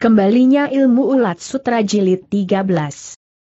Kembalinya ilmu ulat sutra jilid 13.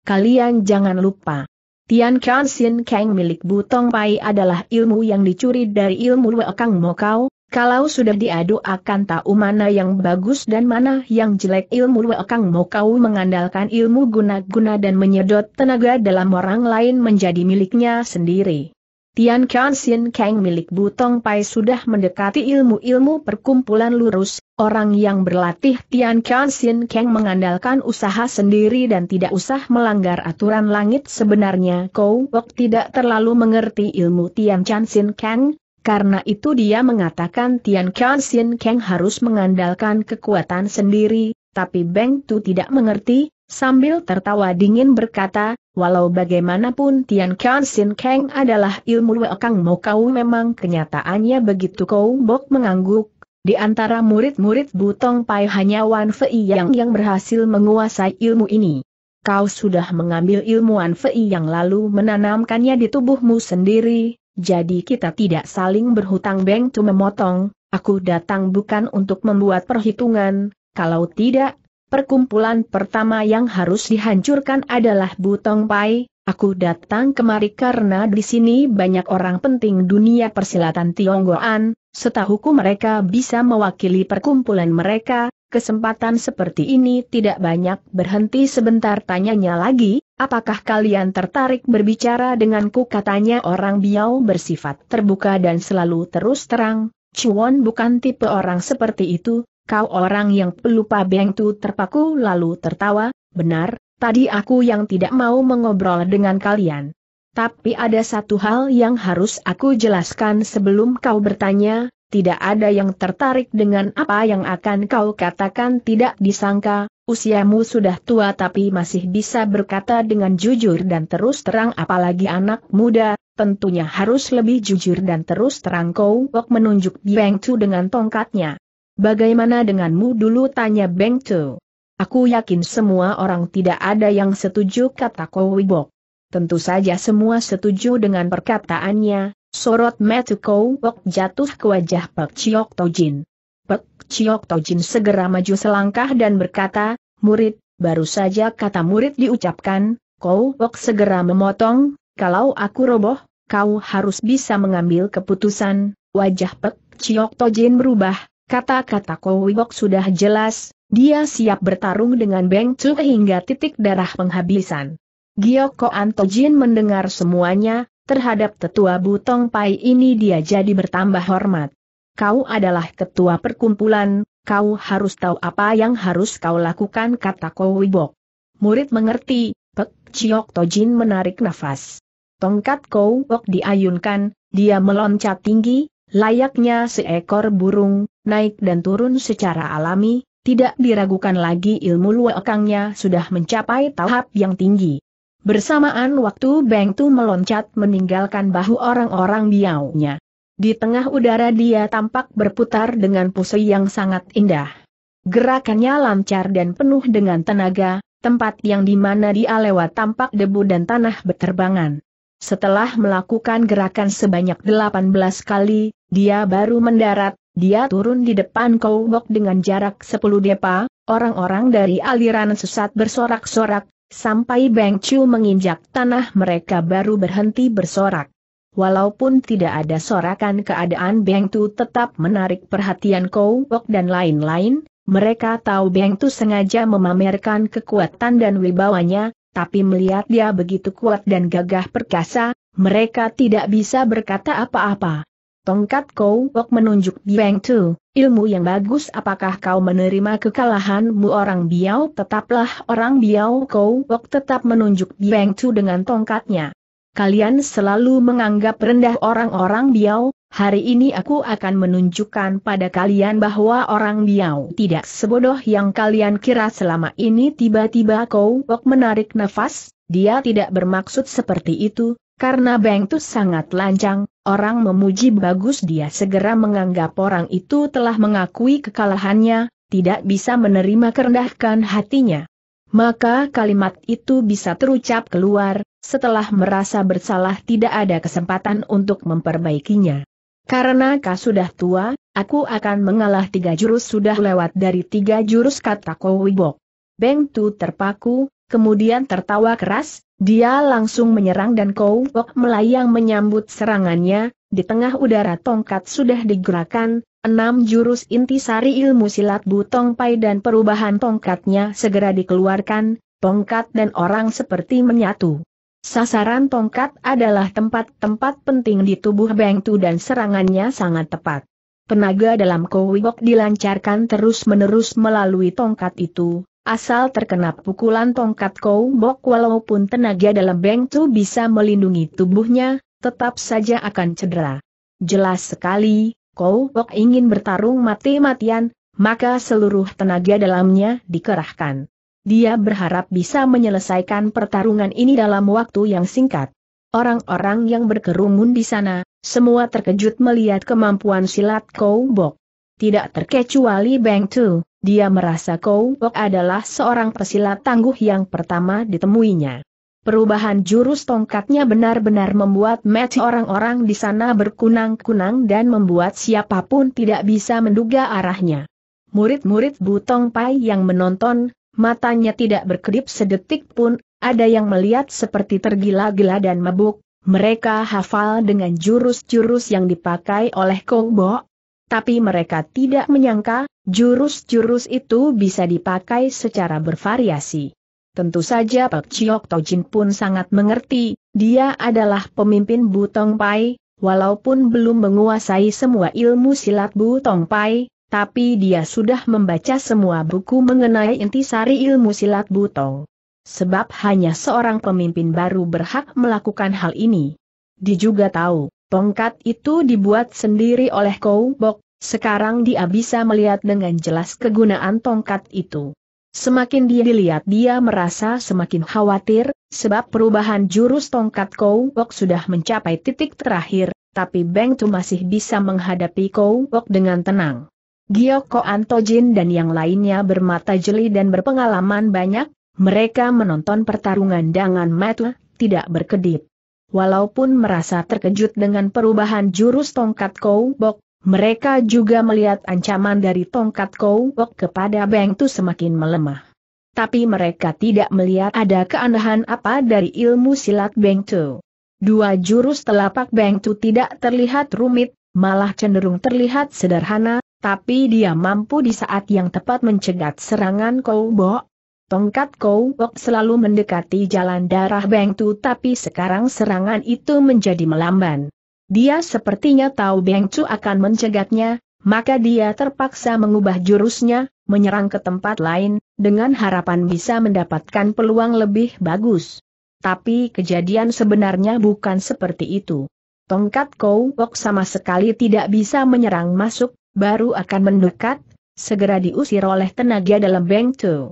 Kalian jangan lupa. Tian Kan Sin Kang milik Butong Pai adalah ilmu yang dicuri dari ilmu Wekang Mokau. Kalau sudah diadu akan tahu mana yang bagus dan mana yang jelek ilmu Wekang Mokau mengandalkan ilmu guna-guna dan menyedot tenaga dalam orang lain menjadi miliknya sendiri. Tian Xin Kang milik Butong Pai sudah mendekati ilmu-ilmu perkumpulan lurus, orang yang berlatih Tian Xin Kang mengandalkan usaha sendiri dan tidak usah melanggar aturan langit sebenarnya Kou Wok tidak terlalu mengerti ilmu Tian Kansin Kang, karena itu dia mengatakan Tian Xin Kang harus mengandalkan kekuatan sendiri, tapi Beng Tu tidak mengerti, Sambil tertawa dingin berkata, walau bagaimanapun Tian Kian Sin Kang adalah ilmu Kang Mo kau memang kenyataannya begitu kau bok mengangguk. Di antara murid-murid Butong Pai hanya Wan Fei yang yang berhasil menguasai ilmu ini. Kau sudah mengambil ilmu Wan Fei yang lalu menanamkannya di tubuhmu sendiri, jadi kita tidak saling berhutang beng tu memotong, aku datang bukan untuk membuat perhitungan, kalau tidak, Perkumpulan pertama yang harus dihancurkan adalah Butong Pai, aku datang kemari karena di sini banyak orang penting dunia persilatan Tionggoan, setahuku mereka bisa mewakili perkumpulan mereka, kesempatan seperti ini tidak banyak berhenti sebentar tanyanya lagi, apakah kalian tertarik berbicara denganku katanya orang biau bersifat terbuka dan selalu terus terang, Chuan bukan tipe orang seperti itu, kau orang yang pelupa Beng Tu terpaku lalu tertawa, benar, tadi aku yang tidak mau mengobrol dengan kalian. Tapi ada satu hal yang harus aku jelaskan sebelum kau bertanya, tidak ada yang tertarik dengan apa yang akan kau katakan tidak disangka, usiamu sudah tua tapi masih bisa berkata dengan jujur dan terus terang apalagi anak muda, tentunya harus lebih jujur dan terus terang kau menunjuk Beng Tu dengan tongkatnya. Bagaimana denganmu dulu tanya Beng Cho? Aku yakin semua orang tidak ada yang setuju kata Wibok. Tentu saja semua setuju dengan perkataannya, sorot metu Wibok jatuh ke wajah Pek Chiok Tojin. Pek Chiok Tojin segera maju selangkah dan berkata, murid, baru saja kata murid diucapkan, Kou Wibok segera memotong, kalau aku roboh, kau harus bisa mengambil keputusan, wajah Pek Chiok Tojin berubah, Kata-kata Kowiwok sudah jelas, dia siap bertarung dengan Beng Chu hingga titik darah penghabisan. Gioko Antojin mendengar semuanya, terhadap tetua Butong Pai ini dia jadi bertambah hormat. Kau adalah ketua perkumpulan, kau harus tahu apa yang harus kau lakukan kata Kowiwok. Murid mengerti, Pek Chiok Tojin menarik nafas. Tongkat Kowiwok diayunkan, dia meloncat tinggi, Layaknya seekor burung, naik dan turun secara alami, tidak diragukan lagi ilmu luakangnya sudah mencapai tahap yang tinggi. Bersamaan waktu Beng Tu meloncat meninggalkan bahu orang-orang biaunya. Di tengah udara dia tampak berputar dengan pose yang sangat indah. Gerakannya lancar dan penuh dengan tenaga, tempat yang dimana dia lewat tampak debu dan tanah berterbangan Setelah melakukan gerakan sebanyak 18 kali, dia baru mendarat, dia turun di depan Kowok dengan jarak 10 depa, orang-orang dari aliran sesat bersorak-sorak, sampai Beng Chu menginjak tanah mereka baru berhenti bersorak. Walaupun tidak ada sorakan keadaan Beng Tu tetap menarik perhatian Kowok dan lain-lain, mereka tahu Beng Tu sengaja memamerkan kekuatan dan wibawanya, tapi melihat dia begitu kuat dan gagah perkasa, mereka tidak bisa berkata apa-apa. Tongkat Kau Wok menunjuk Biang Tu, ilmu yang bagus apakah kau menerima kekalahanmu orang Biao tetaplah orang Biao Kau Wok tetap menunjuk Biang Tu dengan tongkatnya. Kalian selalu menganggap rendah orang-orang Biao, hari ini aku akan menunjukkan pada kalian bahwa orang Biao tidak sebodoh yang kalian kira selama ini tiba-tiba Kau Wok menarik nafas, dia tidak bermaksud seperti itu, karena Beng Tu sangat lancang, orang memuji bagus dia segera menganggap orang itu telah mengakui kekalahannya, tidak bisa menerima kerendahkan hatinya. Maka kalimat itu bisa terucap keluar, setelah merasa bersalah tidak ada kesempatan untuk memperbaikinya. Karena kau sudah tua, aku akan mengalah tiga jurus sudah lewat dari tiga jurus kata Kowibok. Beng Tu terpaku, kemudian tertawa keras, dia langsung menyerang dan Wok melayang menyambut serangannya, di tengah udara tongkat sudah digerakkan, enam jurus inti sari ilmu silat Butong Pai dan perubahan tongkatnya segera dikeluarkan, tongkat dan orang seperti menyatu. Sasaran tongkat adalah tempat-tempat penting di tubuh Beng dan serangannya sangat tepat. Penaga dalam Kowibok dilancarkan terus-menerus melalui tongkat itu, Asal terkena pukulan tongkat Kou Bok, walaupun tenaga dalam Beng Tu bisa melindungi tubuhnya, tetap saja akan cedera. Jelas sekali, Kou Bok ingin bertarung mati-matian, maka seluruh tenaga dalamnya dikerahkan. Dia berharap bisa menyelesaikan pertarungan ini dalam waktu yang singkat. Orang-orang yang berkerumun di sana, semua terkejut melihat kemampuan silat Kou Bok, Tidak terkecuali Beng Tu. Dia merasa Kouok adalah seorang pesilat tangguh yang pertama ditemuinya. Perubahan jurus tongkatnya benar-benar membuat match orang-orang di sana berkunang-kunang dan membuat siapapun tidak bisa menduga arahnya. Murid-murid Butong Pai yang menonton, matanya tidak berkedip sedetik pun, ada yang melihat seperti tergila-gila dan mabuk, mereka hafal dengan jurus-jurus yang dipakai oleh Bok, tapi mereka tidak menyangka, jurus-jurus itu bisa dipakai secara bervariasi. Tentu saja Pek Chiok Tojin pun sangat mengerti, dia adalah pemimpin Butong Pai, walaupun belum menguasai semua ilmu silat Butong Pai, tapi dia sudah membaca semua buku mengenai intisari ilmu silat Butong. Sebab hanya seorang pemimpin baru berhak melakukan hal ini. Dia juga tahu, Tongkat itu dibuat sendiri oleh Kou Bok, sekarang dia bisa melihat dengan jelas kegunaan tongkat itu. Semakin dia dilihat dia merasa semakin khawatir, sebab perubahan jurus tongkat Kou Bok sudah mencapai titik terakhir, tapi Beng Tu masih bisa menghadapi Kou Bok dengan tenang. Gioko Antojin dan yang lainnya bermata jeli dan berpengalaman banyak, mereka menonton pertarungan dengan Matu, tidak berkedip. Walaupun merasa terkejut dengan perubahan jurus tongkat Kou Bok, mereka juga melihat ancaman dari tongkat Kou Bok kepada Beng Tu semakin melemah. Tapi mereka tidak melihat ada keanehan apa dari ilmu silat Beng Tu. Dua jurus telapak Beng Tu tidak terlihat rumit, malah cenderung terlihat sederhana, tapi dia mampu di saat yang tepat mencegat serangan Kou Bok. Tongkat Wok selalu mendekati jalan darah Beng Tu, tapi sekarang serangan itu menjadi melamban. Dia sepertinya tahu Beng Tu akan mencegatnya, maka dia terpaksa mengubah jurusnya, menyerang ke tempat lain, dengan harapan bisa mendapatkan peluang lebih bagus. Tapi kejadian sebenarnya bukan seperti itu. Tongkat Wok sama sekali tidak bisa menyerang masuk, baru akan mendekat, segera diusir oleh tenaga dalam Beng Tu.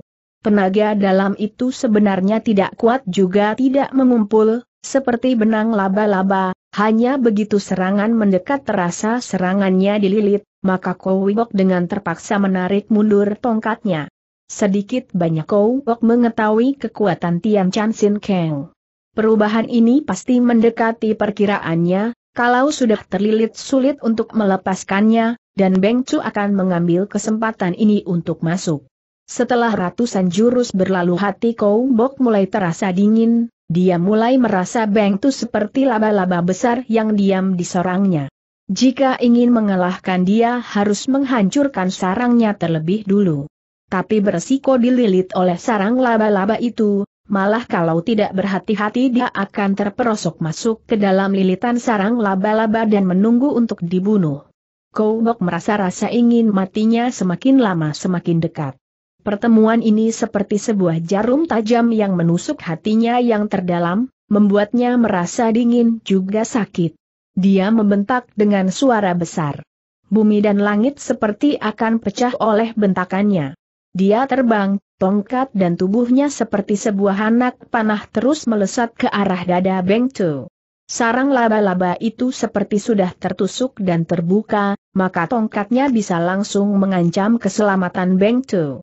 Tenaga dalam itu sebenarnya tidak kuat juga tidak mengumpul, seperti benang laba-laba, hanya begitu serangan mendekat terasa serangannya dililit, maka Kowibok dengan terpaksa menarik mundur tongkatnya. Sedikit banyak Kowibok mengetahui kekuatan Tian Chan Sin Kang. Perubahan ini pasti mendekati perkiraannya, kalau sudah terlilit sulit untuk melepaskannya, dan Beng Chu akan mengambil kesempatan ini untuk masuk. Setelah ratusan jurus berlalu hati Bok mulai terasa dingin, dia mulai merasa Bengtu seperti laba-laba besar yang diam di sarangnya. Jika ingin mengalahkan dia harus menghancurkan sarangnya terlebih dulu. Tapi beresiko dililit oleh sarang laba-laba itu, malah kalau tidak berhati-hati dia akan terperosok masuk ke dalam lilitan sarang laba-laba dan menunggu untuk dibunuh. Bok merasa rasa ingin matinya semakin lama semakin dekat. Pertemuan ini seperti sebuah jarum tajam yang menusuk hatinya yang terdalam, membuatnya merasa dingin juga sakit. Dia membentak dengan suara besar. Bumi dan langit seperti akan pecah oleh bentakannya. Dia terbang, tongkat dan tubuhnya seperti sebuah anak panah terus melesat ke arah dada Bengtu. Sarang laba-laba itu seperti sudah tertusuk dan terbuka, maka tongkatnya bisa langsung mengancam keselamatan Bengtu.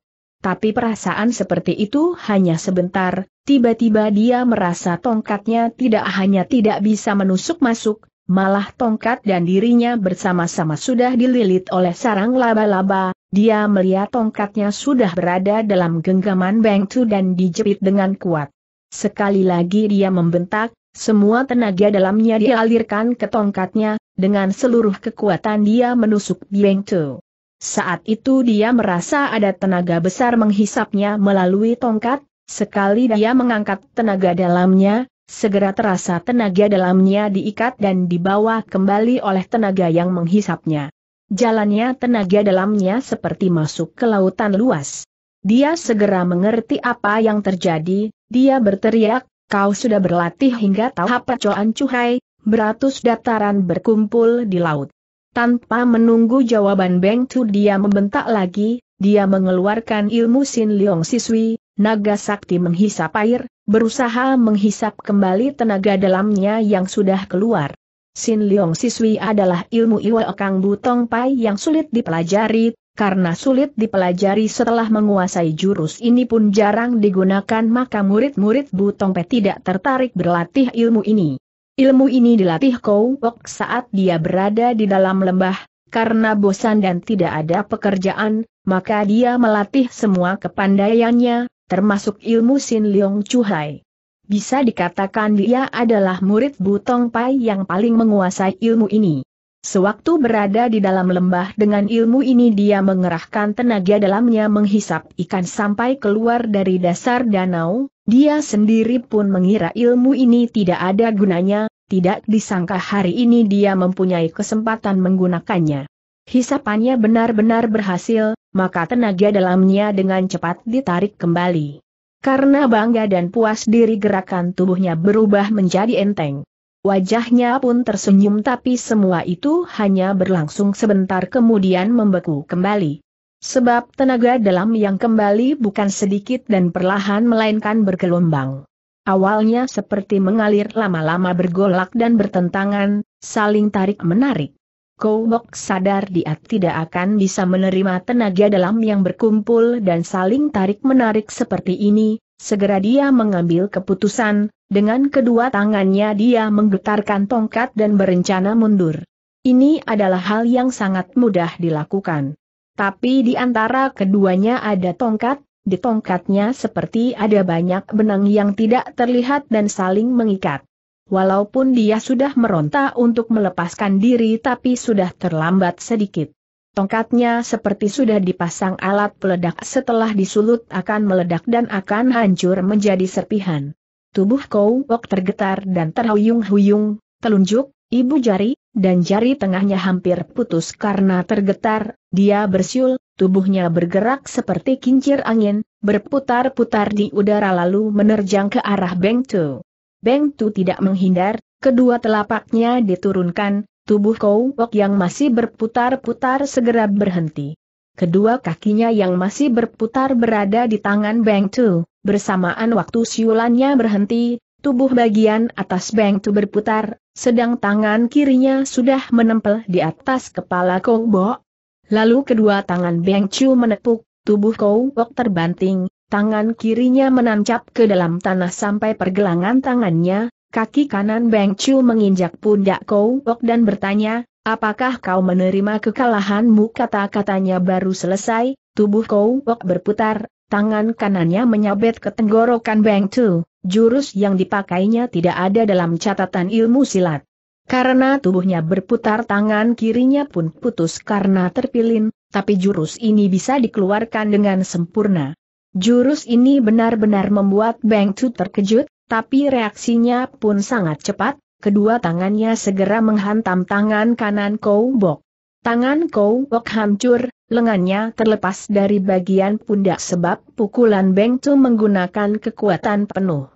Tapi perasaan seperti itu hanya sebentar, tiba-tiba dia merasa tongkatnya tidak hanya tidak bisa menusuk masuk, malah tongkat dan dirinya bersama-sama sudah dililit oleh sarang laba-laba, dia melihat tongkatnya sudah berada dalam genggaman Bengtu dan dijepit dengan kuat. Sekali lagi dia membentak, semua tenaga dalamnya dialirkan ke tongkatnya, dengan seluruh kekuatan dia menusuk Bengtu. Saat itu dia merasa ada tenaga besar menghisapnya melalui tongkat, sekali dia mengangkat tenaga dalamnya, segera terasa tenaga dalamnya diikat dan dibawa kembali oleh tenaga yang menghisapnya. Jalannya tenaga dalamnya seperti masuk ke lautan luas. Dia segera mengerti apa yang terjadi, dia berteriak, kau sudah berlatih hingga tahap pecoan cuhai, beratus dataran berkumpul di laut. Tanpa menunggu jawaban Beng Tu dia membentak lagi, dia mengeluarkan ilmu Sin Leong Siswi, naga sakti menghisap air, berusaha menghisap kembali tenaga dalamnya yang sudah keluar. Sin Leong Siswi adalah ilmu Iwa Kang Butong Pai yang sulit dipelajari, karena sulit dipelajari setelah menguasai jurus ini pun jarang digunakan maka murid-murid Butong Pai tidak tertarik berlatih ilmu ini. Ilmu ini dilatih Kowok saat dia berada di dalam lembah, karena bosan dan tidak ada pekerjaan, maka dia melatih semua kepandaiannya, termasuk ilmu Sin Leong Chuhai. Bisa dikatakan dia adalah murid Butong Pai yang paling menguasai ilmu ini. Sewaktu berada di dalam lembah dengan ilmu ini dia mengerahkan tenaga dalamnya menghisap ikan sampai keluar dari dasar danau, dia sendiri pun mengira ilmu ini tidak ada gunanya, tidak disangka hari ini dia mempunyai kesempatan menggunakannya. Hisapannya benar-benar berhasil, maka tenaga dalamnya dengan cepat ditarik kembali. Karena bangga dan puas diri gerakan tubuhnya berubah menjadi enteng. Wajahnya pun tersenyum tapi semua itu hanya berlangsung sebentar kemudian membeku kembali. Sebab tenaga dalam yang kembali bukan sedikit dan perlahan melainkan bergelombang. Awalnya seperti mengalir lama-lama bergolak dan bertentangan, saling tarik-menarik. Kobok sadar dia tidak akan bisa menerima tenaga dalam yang berkumpul dan saling tarik-menarik seperti ini, segera dia mengambil keputusan, dengan kedua tangannya dia menggetarkan tongkat dan berencana mundur. Ini adalah hal yang sangat mudah dilakukan. Tapi di antara keduanya ada tongkat, di tongkatnya seperti ada banyak benang yang tidak terlihat dan saling mengikat. Walaupun dia sudah meronta untuk melepaskan diri tapi sudah terlambat sedikit. Tongkatnya seperti sudah dipasang alat peledak setelah disulut akan meledak dan akan hancur menjadi serpihan. Tubuh Kou Wok tergetar dan terhuyung-huyung, telunjuk, ibu jari, dan jari tengahnya hampir putus karena tergetar, dia bersiul, tubuhnya bergerak seperti kincir angin, berputar-putar di udara lalu menerjang ke arah Beng Tu. Beng Tu tidak menghindar, kedua telapaknya diturunkan, tubuh Kou Wok yang masih berputar-putar segera berhenti. Kedua kakinya yang masih berputar berada di tangan Beng Tu, bersamaan waktu siulannya berhenti, tubuh bagian atas Beng Tu berputar, sedang tangan kirinya sudah menempel di atas kepala Kou Bo. Lalu kedua tangan Beng Chu menepuk, tubuh Kou Bo terbanting, tangan kirinya menancap ke dalam tanah sampai pergelangan tangannya, kaki kanan Beng Chu menginjak pundak Kou Bo dan bertanya, Apakah kau menerima kekalahanmu kata-katanya baru selesai, tubuh Kou Bo berputar, tangan kanannya menyabet ke tenggorokan Beng Chu, jurus yang dipakainya tidak ada dalam catatan ilmu silat. Karena tubuhnya berputar tangan kirinya pun putus karena terpilin, tapi jurus ini bisa dikeluarkan dengan sempurna. Jurus ini benar-benar membuat Beng Chu terkejut, tapi reaksinya pun sangat cepat, kedua tangannya segera menghantam tangan kanan Kou Bok. Tangan Kou Bok hancur, lengannya terlepas dari bagian pundak sebab pukulan Beng Cu menggunakan kekuatan penuh.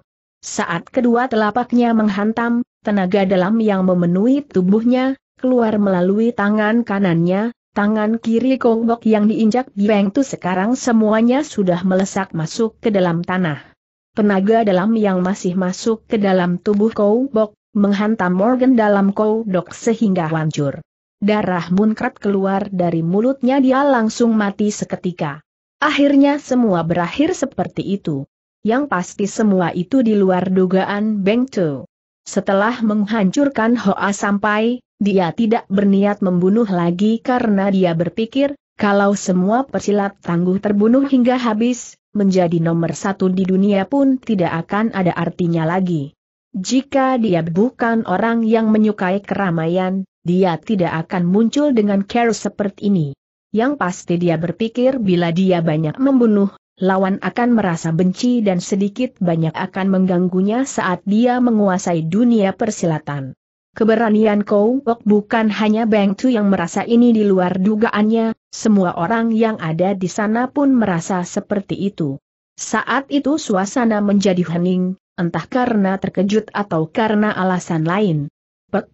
Saat kedua telapaknya menghantam, tenaga dalam yang memenuhi tubuhnya, keluar melalui tangan kanannya, tangan kiri Kongbok yang diinjak Beng sekarang semuanya sudah melesak masuk ke dalam tanah. Tenaga dalam yang masih masuk ke dalam tubuh Kongbok, menghantam Morgan dalam kongbok sehingga hancur. Darah munkrat keluar dari mulutnya dia langsung mati seketika. Akhirnya semua berakhir seperti itu. Yang pasti semua itu di luar dugaan Beng Tu. Setelah menghancurkan Hoa sampai, dia tidak berniat membunuh lagi karena dia berpikir, kalau semua persilat tangguh terbunuh hingga habis, menjadi nomor satu di dunia pun tidak akan ada artinya lagi. Jika dia bukan orang yang menyukai keramaian, dia tidak akan muncul dengan care seperti ini. Yang pasti dia berpikir bila dia banyak membunuh, lawan akan merasa benci dan sedikit banyak akan mengganggunya saat dia menguasai dunia persilatan. Keberanian Kou Pok bukan hanya Beng Tu yang merasa ini di luar dugaannya, semua orang yang ada di sana pun merasa seperti itu. Saat itu suasana menjadi hening, entah karena terkejut atau karena alasan lain. Pek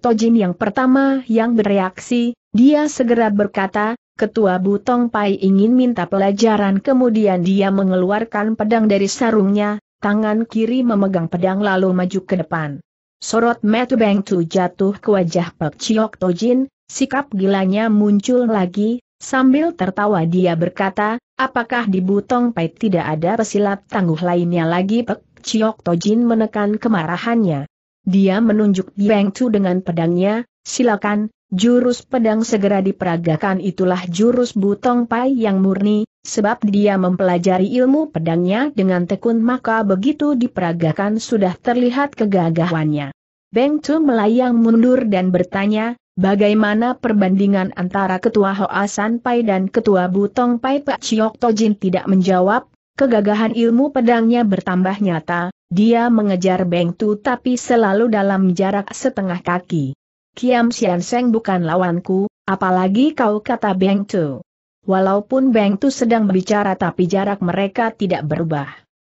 Tojin yang pertama yang bereaksi, dia segera berkata, Ketua Butong Pai ingin minta pelajaran kemudian dia mengeluarkan pedang dari sarungnya, tangan kiri memegang pedang lalu maju ke depan. Sorot Matu Beng Tu jatuh ke wajah Pek Ciok Tojin, sikap gilanya muncul lagi, sambil tertawa dia berkata, apakah di Butong Pai tidak ada pesilat tangguh lainnya lagi Pek Ciok Tojin menekan kemarahannya. Dia menunjuk Yang Chu dengan pedangnya, silakan, jurus pedang segera diperagakan itulah jurus Butong Pai yang murni, sebab dia mempelajari ilmu pedangnya dengan tekun maka begitu diperagakan sudah terlihat kegagahannya. Beng Chu melayang mundur dan bertanya, bagaimana perbandingan antara Ketua Hoa San Pai dan Ketua Butong Pai Pak Chiok Tojin tidak menjawab, kegagahan ilmu pedangnya bertambah nyata, dia mengejar Beng Tu tapi selalu dalam jarak setengah kaki. Kiam Sian Seng bukan lawanku, apalagi kau kata Beng Tu. Walaupun Beng Tu sedang berbicara tapi jarak mereka tidak berubah.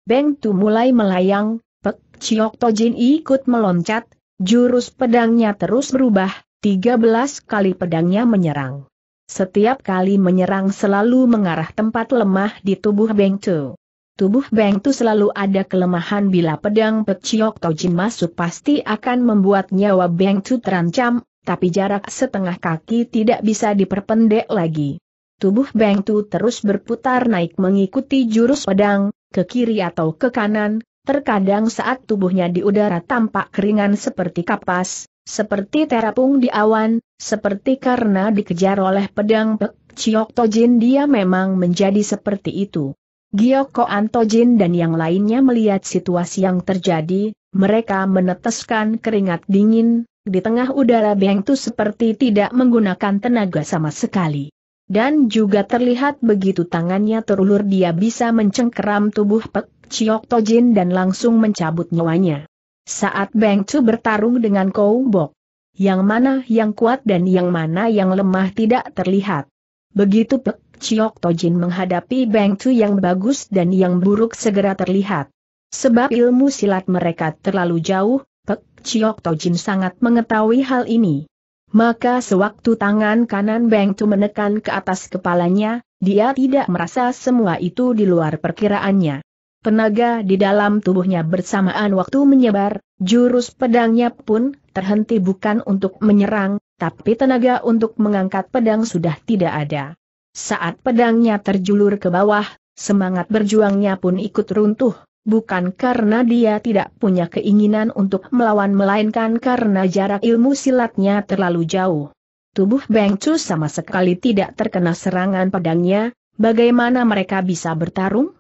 Beng Tu mulai melayang, Pek Chiok Tojin ikut meloncat, jurus pedangnya terus berubah, 13 kali pedangnya menyerang. Setiap kali menyerang selalu mengarah tempat lemah di tubuh Beng Tu tubuh Beng Tu selalu ada kelemahan bila pedang Peciok Tojin masuk pasti akan membuat nyawa Beng Tu terancam, tapi jarak setengah kaki tidak bisa diperpendek lagi. Tubuh Beng Tu terus berputar naik mengikuti jurus pedang, ke kiri atau ke kanan, terkadang saat tubuhnya di udara tampak keringan seperti kapas, seperti terapung di awan, seperti karena dikejar oleh pedang Pek Ciok Tojin dia memang menjadi seperti itu. Gioko Antojin dan yang lainnya melihat situasi yang terjadi, mereka meneteskan keringat dingin, di tengah udara Bengtu seperti tidak menggunakan tenaga sama sekali. Dan juga terlihat begitu tangannya terulur dia bisa mencengkeram tubuh Pek Chiok Tojin dan langsung mencabut nyawanya. Saat Bengtu bertarung dengan Bok, yang mana yang kuat dan yang mana yang lemah tidak terlihat. Begitu Pek Chiok Tojin menghadapi Beng Tu yang bagus dan yang buruk segera terlihat. Sebab ilmu silat mereka terlalu jauh, Pek Chiok Tojin sangat mengetahui hal ini. Maka sewaktu tangan kanan Beng Tu menekan ke atas kepalanya, dia tidak merasa semua itu di luar perkiraannya. Tenaga di dalam tubuhnya bersamaan waktu menyebar, jurus pedangnya pun terhenti bukan untuk menyerang, tapi tenaga untuk mengangkat pedang sudah tidak ada. Saat pedangnya terjulur ke bawah, semangat berjuangnya pun ikut runtuh, bukan karena dia tidak punya keinginan untuk melawan melainkan karena jarak ilmu silatnya terlalu jauh. Tubuh Beng Chu sama sekali tidak terkena serangan pedangnya, bagaimana mereka bisa bertarung?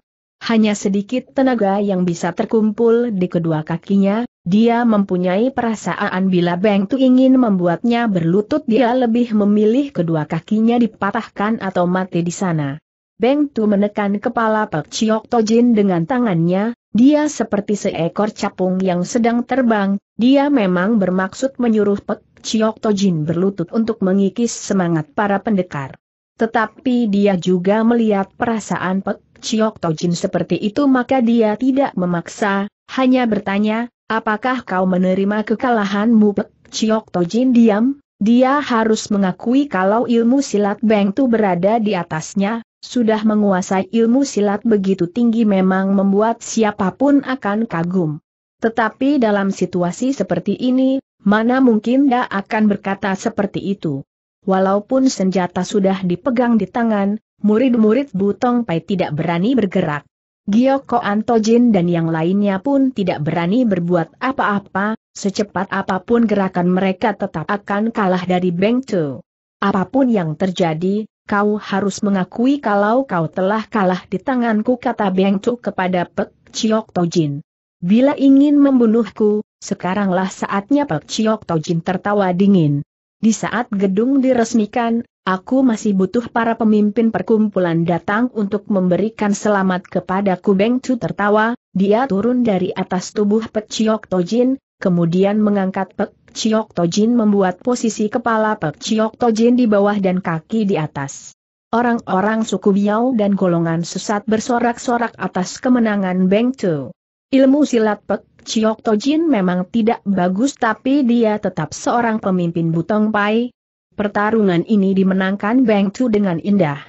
Hanya sedikit tenaga yang bisa terkumpul di kedua kakinya, dia mempunyai perasaan bila Beng Tu ingin membuatnya berlutut dia lebih memilih kedua kakinya dipatahkan atau mati di sana. Beng Tu menekan kepala Pek Chiok Tojin dengan tangannya, dia seperti seekor capung yang sedang terbang, dia memang bermaksud menyuruh Pek Chiok Tojin berlutut untuk mengikis semangat para pendekar. Tetapi dia juga melihat perasaan Pek Chiok Tojin seperti itu maka dia tidak memaksa, hanya bertanya, apakah kau menerima kekalahanmu Chiok Tojin diam, dia harus mengakui kalau ilmu silat Beng Tu berada di atasnya, sudah menguasai ilmu silat begitu tinggi memang membuat siapapun akan kagum. Tetapi dalam situasi seperti ini, mana mungkin dia akan berkata seperti itu. Walaupun senjata sudah dipegang di tangan, murid-murid Butong Pai tidak berani bergerak. Gioko Antojin dan yang lainnya pun tidak berani berbuat apa-apa, secepat apapun gerakan mereka tetap akan kalah dari Beng Tu. Apapun yang terjadi, kau harus mengakui kalau kau telah kalah di tanganku kata Beng Tu kepada Pek Chiok Tojin. Bila ingin membunuhku, sekaranglah saatnya Pek Chiok Tojin tertawa dingin. Di saat gedung diresmikan, Aku masih butuh para pemimpin perkumpulan datang untuk memberikan selamat kepadaku Beng Chu tertawa, dia turun dari atas tubuh Pek Chiok Tojin, kemudian mengangkat Pek Chiok Tojin membuat posisi kepala Pek Chiok Tojin di bawah dan kaki di atas. Orang-orang suku Biao dan golongan sesat bersorak-sorak atas kemenangan Beng Chu. Ilmu silat Pek Chiok Tojin memang tidak bagus tapi dia tetap seorang pemimpin Butong Pai, Pertarungan ini dimenangkan Beng Chu dengan indah.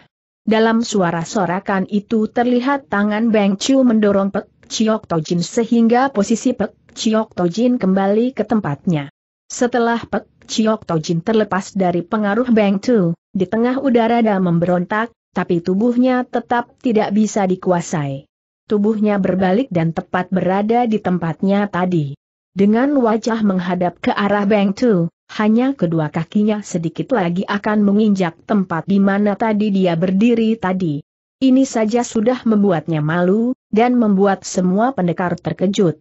Dalam suara sorakan itu terlihat tangan Beng Chu mendorong Pek Chiok Tojin sehingga posisi Pek Chiok Tojin kembali ke tempatnya. Setelah Pek Chiok Tojin terlepas dari pengaruh Beng Chu, di tengah udara dia memberontak, tapi tubuhnya tetap tidak bisa dikuasai. Tubuhnya berbalik dan tepat berada di tempatnya tadi. Dengan wajah menghadap ke arah Beng Chu, hanya kedua kakinya sedikit lagi akan menginjak tempat di mana tadi dia berdiri tadi. Ini saja sudah membuatnya malu, dan membuat semua pendekar terkejut.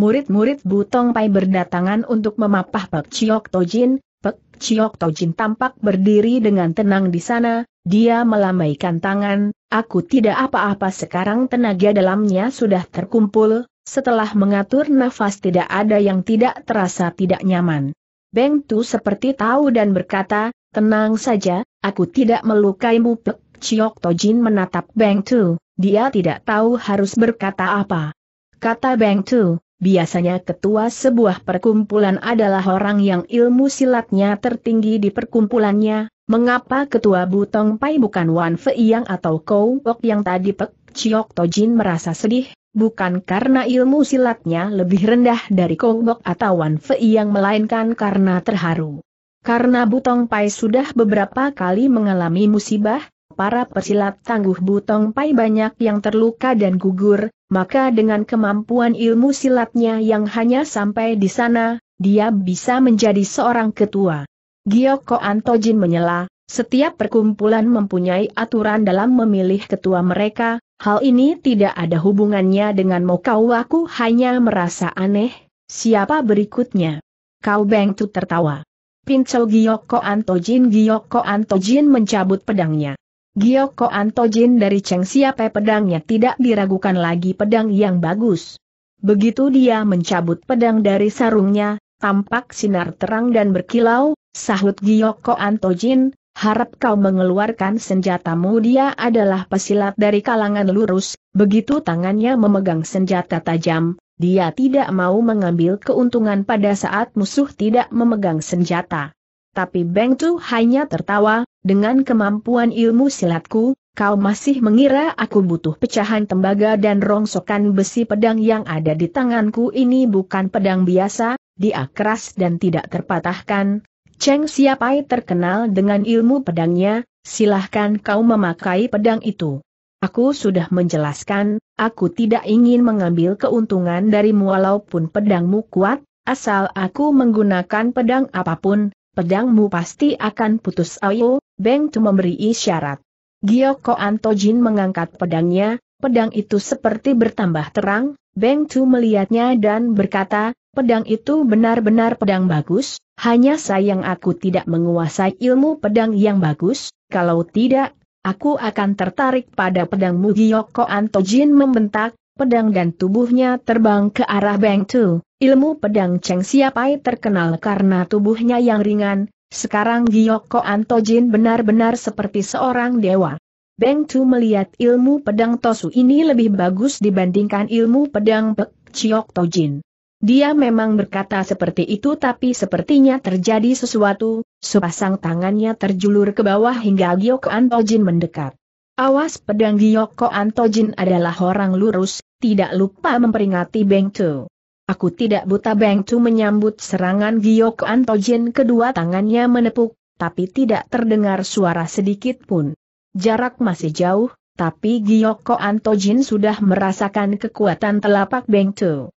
Murid-murid Butong Pai berdatangan untuk memapah Pek Chiok Tojin, Pek Chiok Tojin tampak berdiri dengan tenang di sana, dia melambaikan tangan, aku tidak apa-apa sekarang tenaga dalamnya sudah terkumpul, setelah mengatur nafas tidak ada yang tidak terasa tidak nyaman. Beng Tu seperti tahu dan berkata, tenang saja, aku tidak melukaimu Pek Chiok Tojin menatap Beng Tu, dia tidak tahu harus berkata apa. Kata Beng Tu, biasanya ketua sebuah perkumpulan adalah orang yang ilmu silatnya tertinggi di perkumpulannya, mengapa ketua Butong Pai bukan Wan Fei yang atau Kou Pok yang tadi Pek Chiok Tojin merasa sedih, bukan karena ilmu silatnya lebih rendah dari Kongbok atau Wan Fei yang melainkan karena terharu. Karena Butong Pai sudah beberapa kali mengalami musibah, para pesilat tangguh Butong Pai banyak yang terluka dan gugur, maka dengan kemampuan ilmu silatnya yang hanya sampai di sana, dia bisa menjadi seorang ketua. Gioko Antojin menyela, setiap perkumpulan mempunyai aturan dalam memilih ketua mereka, hal ini tidak ada hubungannya dengan Mokau aku hanya merasa aneh, siapa berikutnya? Kau Beng Tu tertawa. Pinco Giyoko Antojin Giyoko Antojin mencabut pedangnya. Giyoko Antojin dari Cheng siapa pedangnya tidak diragukan lagi pedang yang bagus. Begitu dia mencabut pedang dari sarungnya, tampak sinar terang dan berkilau, sahut Giyoko Antojin, Harap kau mengeluarkan senjatamu dia adalah pesilat dari kalangan lurus, begitu tangannya memegang senjata tajam, dia tidak mau mengambil keuntungan pada saat musuh tidak memegang senjata. Tapi Beng Tu hanya tertawa, dengan kemampuan ilmu silatku, kau masih mengira aku butuh pecahan tembaga dan rongsokan besi pedang yang ada di tanganku ini bukan pedang biasa, dia keras dan tidak terpatahkan, Cheng Siapai terkenal dengan ilmu pedangnya, silahkan kau memakai pedang itu. Aku sudah menjelaskan, aku tidak ingin mengambil keuntungan darimu walaupun pedangmu kuat, asal aku menggunakan pedang apapun, pedangmu pasti akan putus ayo, Beng Tu memberi isyarat. Gioko Antojin mengangkat pedangnya, pedang itu seperti bertambah terang, Beng Tu melihatnya dan berkata, pedang itu benar-benar pedang bagus, hanya sayang aku tidak menguasai ilmu pedang yang bagus, kalau tidak, aku akan tertarik pada pedang Mugiyoko Antojin membentak, pedang dan tubuhnya terbang ke arah Beng Tu. Ilmu pedang Cheng Siapai terkenal karena tubuhnya yang ringan, sekarang Giyoko Antojin benar-benar seperti seorang dewa. Beng Tu melihat ilmu pedang Tosu ini lebih bagus dibandingkan ilmu pedang Pek Chiok Tojin. Dia memang berkata seperti itu tapi sepertinya terjadi sesuatu, sepasang tangannya terjulur ke bawah hingga Gyoko Antojin mendekat. Awas pedang Gyoko Antojin adalah orang lurus, tidak lupa memperingati Beng Tu. Aku tidak buta Beng Tu menyambut serangan Gyoko Antojin kedua tangannya menepuk, tapi tidak terdengar suara sedikit pun. Jarak masih jauh, tapi Gyoko Antojin sudah merasakan kekuatan telapak Beng Tu.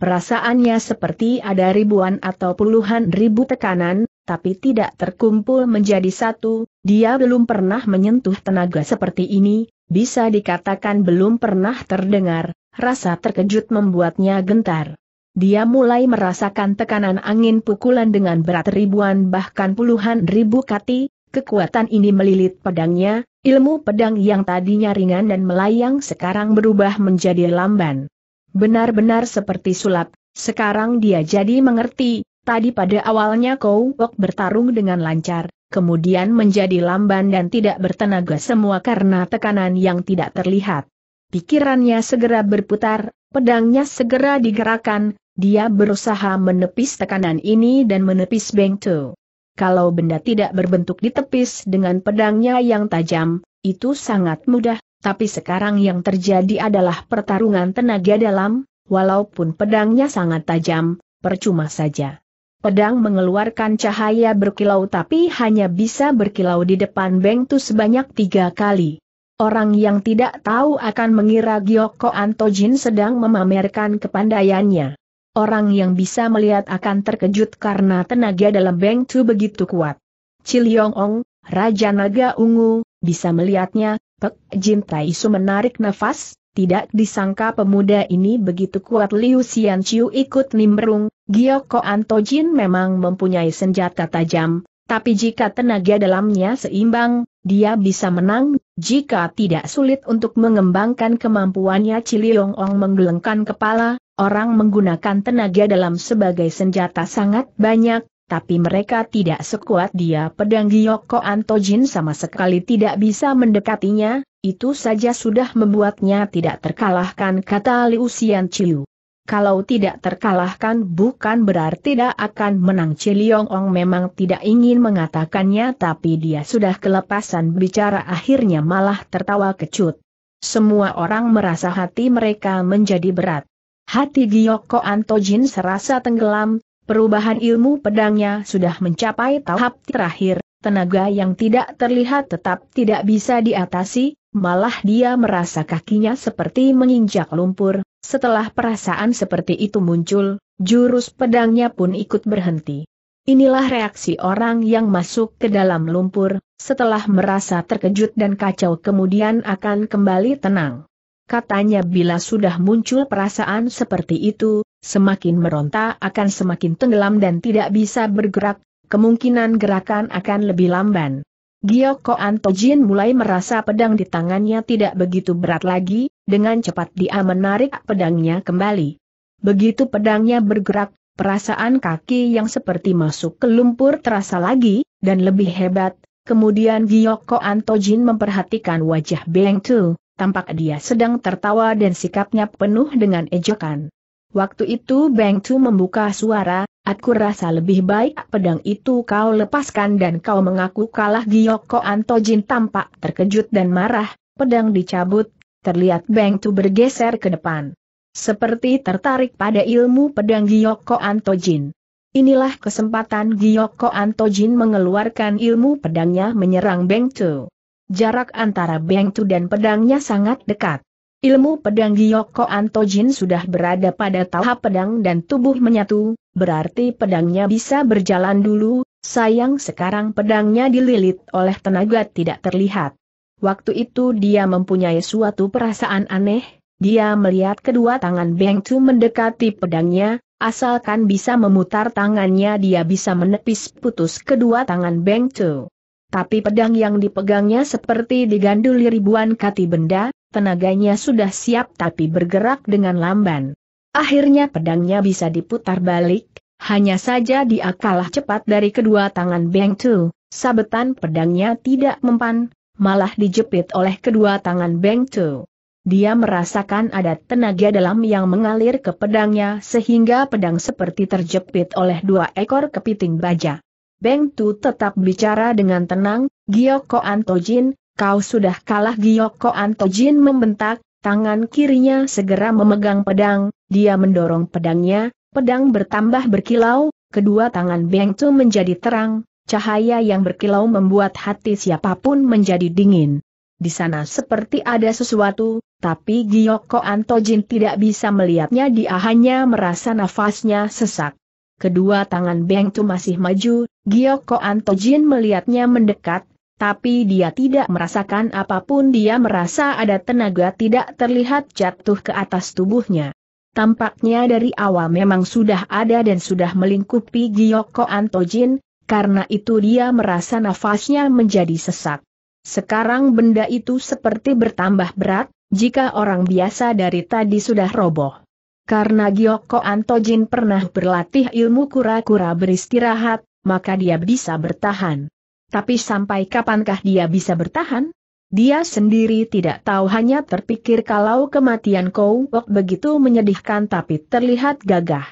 Perasaannya seperti ada ribuan atau puluhan ribu tekanan, tapi tidak terkumpul menjadi satu, dia belum pernah menyentuh tenaga seperti ini, bisa dikatakan belum pernah terdengar, rasa terkejut membuatnya gentar. Dia mulai merasakan tekanan angin pukulan dengan berat ribuan bahkan puluhan ribu kati, kekuatan ini melilit pedangnya, ilmu pedang yang tadinya ringan dan melayang sekarang berubah menjadi lamban. Benar-benar seperti sulap, sekarang dia jadi mengerti, tadi pada awalnya Kau Wok bertarung dengan lancar, kemudian menjadi lamban dan tidak bertenaga semua karena tekanan yang tidak terlihat. Pikirannya segera berputar, pedangnya segera digerakkan, dia berusaha menepis tekanan ini dan menepis Tu. Kalau benda tidak berbentuk ditepis dengan pedangnya yang tajam, itu sangat mudah, tapi sekarang yang terjadi adalah pertarungan tenaga dalam, walaupun pedangnya sangat tajam, percuma saja. Pedang mengeluarkan cahaya berkilau tapi hanya bisa berkilau di depan Bengtu sebanyak tiga kali. Orang yang tidak tahu akan mengira Gyoko Antojin sedang memamerkan kepandaiannya. Orang yang bisa melihat akan terkejut karena tenaga dalam Bengtu begitu kuat. Yong Ong, Raja Naga Ungu, bisa melihatnya, Pek Jin Taisu menarik nafas, tidak disangka pemuda ini begitu kuat Liu Xian Chiu ikut nimbrung, Anto Antojin memang mempunyai senjata tajam, tapi jika tenaga dalamnya seimbang, dia bisa menang, jika tidak sulit untuk mengembangkan kemampuannya Ciliong Ong menggelengkan kepala, orang menggunakan tenaga dalam sebagai senjata sangat banyak, tapi mereka tidak sekuat dia pedang Giyoko Antojin sama sekali tidak bisa mendekatinya, itu saja sudah membuatnya tidak terkalahkan kata Liu Xian Chiu. Kalau tidak terkalahkan bukan berarti tidak akan menang Ciliong Ong memang tidak ingin mengatakannya tapi dia sudah kelepasan bicara akhirnya malah tertawa kecut. Semua orang merasa hati mereka menjadi berat. Hati Giyoko Antojin serasa tenggelam, perubahan ilmu pedangnya sudah mencapai tahap terakhir, tenaga yang tidak terlihat tetap tidak bisa diatasi, malah dia merasa kakinya seperti menginjak lumpur, setelah perasaan seperti itu muncul, jurus pedangnya pun ikut berhenti. Inilah reaksi orang yang masuk ke dalam lumpur, setelah merasa terkejut dan kacau kemudian akan kembali tenang. Katanya bila sudah muncul perasaan seperti itu, semakin meronta akan semakin tenggelam dan tidak bisa bergerak, kemungkinan gerakan akan lebih lamban. Gioko Antojin mulai merasa pedang di tangannya tidak begitu berat lagi, dengan cepat dia menarik pedangnya kembali. Begitu pedangnya bergerak, perasaan kaki yang seperti masuk ke lumpur terasa lagi, dan lebih hebat. Kemudian Gioko Antojin memperhatikan wajah Beng Tu, tampak dia sedang tertawa dan sikapnya penuh dengan ejekan. Waktu itu Beng Tu membuka suara, aku rasa lebih baik pedang itu kau lepaskan dan kau mengaku kalah Giyoko Antojin tampak terkejut dan marah, pedang dicabut, terlihat Beng Tu bergeser ke depan. Seperti tertarik pada ilmu pedang Giyoko Antojin. Inilah kesempatan Giyoko Antojin mengeluarkan ilmu pedangnya menyerang Beng Tu. Jarak antara Beng Tu dan pedangnya sangat dekat. Ilmu pedang Giyoko Antojin sudah berada pada tahap pedang dan tubuh menyatu, berarti pedangnya bisa berjalan dulu, sayang sekarang pedangnya dililit oleh tenaga tidak terlihat. Waktu itu dia mempunyai suatu perasaan aneh, dia melihat kedua tangan Beng Chu mendekati pedangnya, asalkan bisa memutar tangannya dia bisa menepis putus kedua tangan Beng Chu. Tapi pedang yang dipegangnya seperti diganduli ribuan kati benda, tenaganya sudah siap tapi bergerak dengan lamban. Akhirnya pedangnya bisa diputar balik, hanya saja dia kalah cepat dari kedua tangan Beng Tu, sabetan pedangnya tidak mempan, malah dijepit oleh kedua tangan Beng Tu. Dia merasakan ada tenaga dalam yang mengalir ke pedangnya sehingga pedang seperti terjepit oleh dua ekor kepiting baja. Beng Tu tetap bicara dengan tenang, Gio Antojin, kau sudah kalah Giyoko Antojin membentak, tangan kirinya segera memegang pedang, dia mendorong pedangnya, pedang bertambah berkilau, kedua tangan Beng Tu menjadi terang, cahaya yang berkilau membuat hati siapapun menjadi dingin. Di sana seperti ada sesuatu, tapi Giyoko Antojin tidak bisa melihatnya dia hanya merasa nafasnya sesak. Kedua tangan Beng Tu masih maju, Giyoko Antojin melihatnya mendekat, tapi dia tidak merasakan apapun dia merasa ada tenaga tidak terlihat jatuh ke atas tubuhnya. Tampaknya dari awal memang sudah ada dan sudah melingkupi Giyoko Antojin, karena itu dia merasa nafasnya menjadi sesak. Sekarang benda itu seperti bertambah berat, jika orang biasa dari tadi sudah roboh. Karena Giyoko Antojin pernah berlatih ilmu kura-kura beristirahat, maka dia bisa bertahan. Tapi sampai kapankah dia bisa bertahan? Dia sendiri tidak tahu hanya terpikir kalau kematian Kou Wok begitu menyedihkan tapi terlihat gagah.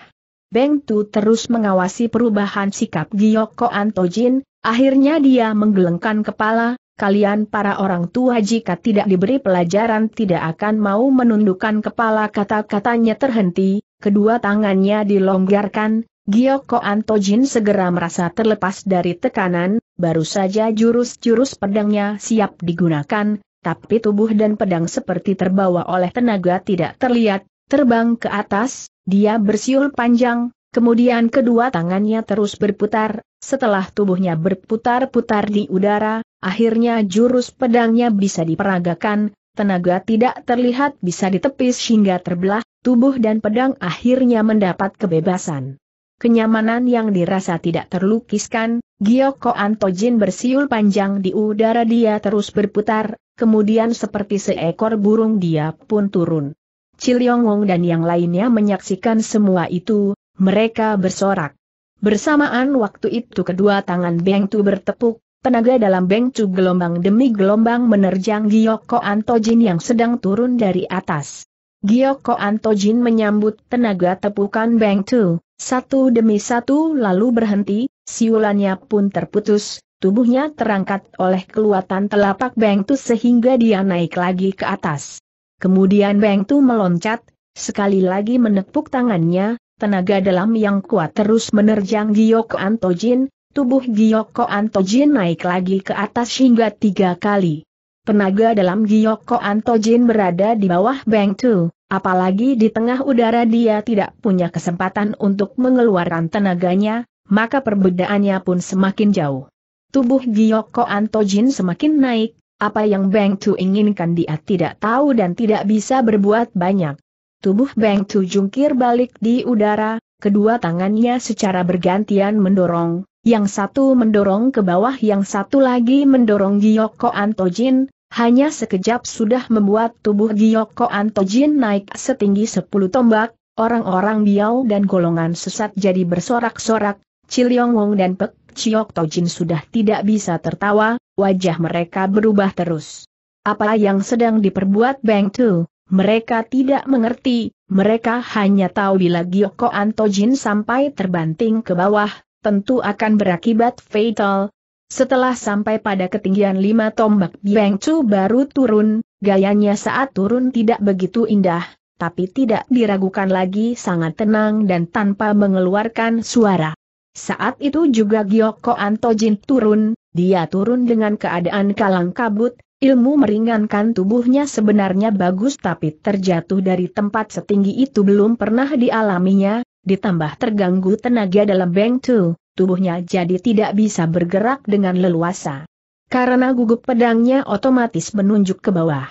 Beng Tu terus mengawasi perubahan sikap Giyoko Antojin, akhirnya dia menggelengkan kepala, kalian para orang tua jika tidak diberi pelajaran tidak akan mau menundukkan kepala kata-katanya terhenti, kedua tangannya dilonggarkan, Gioko Antojin segera merasa terlepas dari tekanan, baru saja jurus-jurus pedangnya siap digunakan, tapi tubuh dan pedang seperti terbawa oleh tenaga tidak terlihat, terbang ke atas, dia bersiul panjang, kemudian kedua tangannya terus berputar, setelah tubuhnya berputar-putar di udara, akhirnya jurus pedangnya bisa diperagakan, tenaga tidak terlihat bisa ditepis hingga terbelah, tubuh dan pedang akhirnya mendapat kebebasan. Kenyamanan yang dirasa tidak terlukiskan, Gioko Antojin bersiul panjang di udara dia terus berputar, kemudian seperti seekor burung dia pun turun. Ciliong Wong dan yang lainnya menyaksikan semua itu, mereka bersorak. Bersamaan waktu itu kedua tangan Beng Tu bertepuk, tenaga dalam Beng Tu gelombang demi gelombang menerjang Gioko Antojin yang sedang turun dari atas. Gioko Antojin menyambut tenaga tepukan Beng Tu, satu demi satu lalu berhenti, siulannya pun terputus, tubuhnya terangkat oleh keluatan telapak Beng Tu sehingga dia naik lagi ke atas. Kemudian Beng Tu meloncat, sekali lagi menepuk tangannya, tenaga dalam yang kuat terus menerjang Gioko Antojin, tubuh Gioko Antojin naik lagi ke atas hingga tiga kali. Tenaga dalam Giyoko Antojin berada di bawah Bang Tu, apalagi di tengah udara dia tidak punya kesempatan untuk mengeluarkan tenaganya, maka perbedaannya pun semakin jauh. Tubuh Giyoko Antojin semakin naik, apa yang Bang Tu inginkan dia tidak tahu dan tidak bisa berbuat banyak. Tubuh Bang Tu jungkir balik di udara, kedua tangannya secara bergantian mendorong, yang satu mendorong ke bawah yang satu lagi mendorong Giyoko Antojin, hanya sekejap sudah membuat tubuh Giyoko Antojin naik setinggi sepuluh tombak, orang-orang biau dan golongan sesat jadi bersorak-sorak, Ciliong Wong dan Pek Chiok Tojin sudah tidak bisa tertawa, wajah mereka berubah terus. Apa yang sedang diperbuat Bang Tu? Mereka tidak mengerti, mereka hanya tahu bila Giyoko Antojin sampai terbanting ke bawah, tentu akan berakibat fatal, setelah sampai pada ketinggian lima tombak Biang Chu baru turun, gayanya saat turun tidak begitu indah, tapi tidak diragukan lagi sangat tenang dan tanpa mengeluarkan suara. Saat itu juga Gyoko Antojin turun, dia turun dengan keadaan kalang kabut, ilmu meringankan tubuhnya sebenarnya bagus tapi terjatuh dari tempat setinggi itu belum pernah dialaminya, ditambah terganggu tenaga dalam Beng Chu tubuhnya jadi tidak bisa bergerak dengan leluasa. Karena gugup pedangnya otomatis menunjuk ke bawah.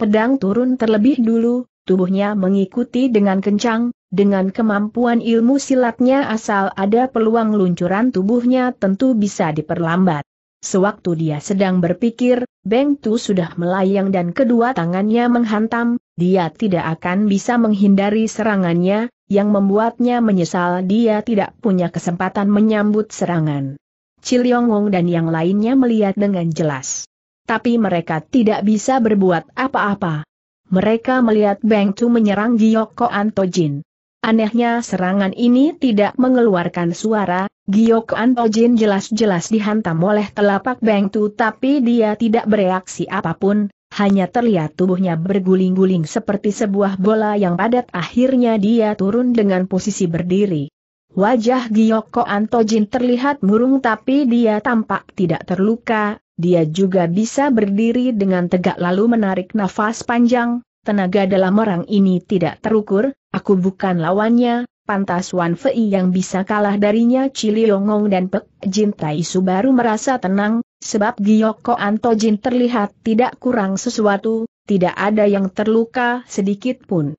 Pedang turun terlebih dulu, tubuhnya mengikuti dengan kencang, dengan kemampuan ilmu silatnya asal ada peluang luncuran tubuhnya tentu bisa diperlambat. Sewaktu dia sedang berpikir, Beng Tu sudah melayang dan kedua tangannya menghantam, dia tidak akan bisa menghindari serangannya, yang membuatnya menyesal dia tidak punya kesempatan menyambut serangan. Ciliong dan yang lainnya melihat dengan jelas. Tapi mereka tidak bisa berbuat apa-apa. Mereka melihat Beng Tu menyerang Giyoko Antojin. Anehnya serangan ini tidak mengeluarkan suara, Giyoko Antojin jelas-jelas dihantam oleh telapak Beng Tu tapi dia tidak bereaksi apapun, hanya terlihat tubuhnya berguling-guling seperti sebuah bola yang padat akhirnya dia turun dengan posisi berdiri. Wajah Giyoko Antojin terlihat murung tapi dia tampak tidak terluka, dia juga bisa berdiri dengan tegak lalu menarik nafas panjang, tenaga dalam orang ini tidak terukur, aku bukan lawannya, pantas Wan Fei yang bisa kalah darinya Ciliongong dan Pek Jin Tai Su baru merasa tenang, Sebab Giyoko Antojin terlihat tidak kurang sesuatu, tidak ada yang terluka sedikit pun.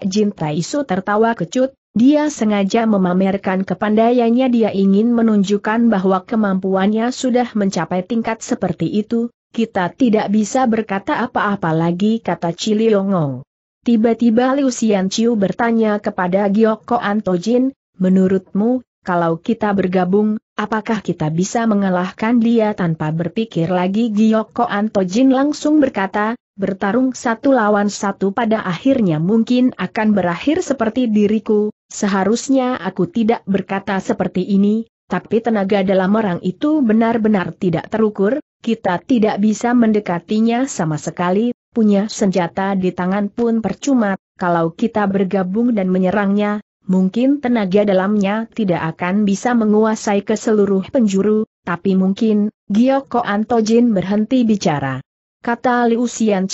Jin Taisu tertawa kecut, dia sengaja memamerkan kepandaiannya dia ingin menunjukkan bahwa kemampuannya sudah mencapai tingkat seperti itu, kita tidak bisa berkata apa-apa lagi kata Cili Yongong. Tiba-tiba Liu Xian Chiu bertanya kepada Gioko Antojin, menurutmu, kalau kita bergabung, Apakah kita bisa mengalahkan dia tanpa berpikir lagi Giyoko Antojin langsung berkata, bertarung satu lawan satu pada akhirnya mungkin akan berakhir seperti diriku, seharusnya aku tidak berkata seperti ini, tapi tenaga dalam orang itu benar-benar tidak terukur, kita tidak bisa mendekatinya sama sekali, punya senjata di tangan pun percuma, kalau kita bergabung dan menyerangnya, Mungkin tenaga dalamnya tidak akan bisa menguasai ke seluruh penjuru, tapi mungkin, Gioko Antojin berhenti bicara. Kata Liu Xian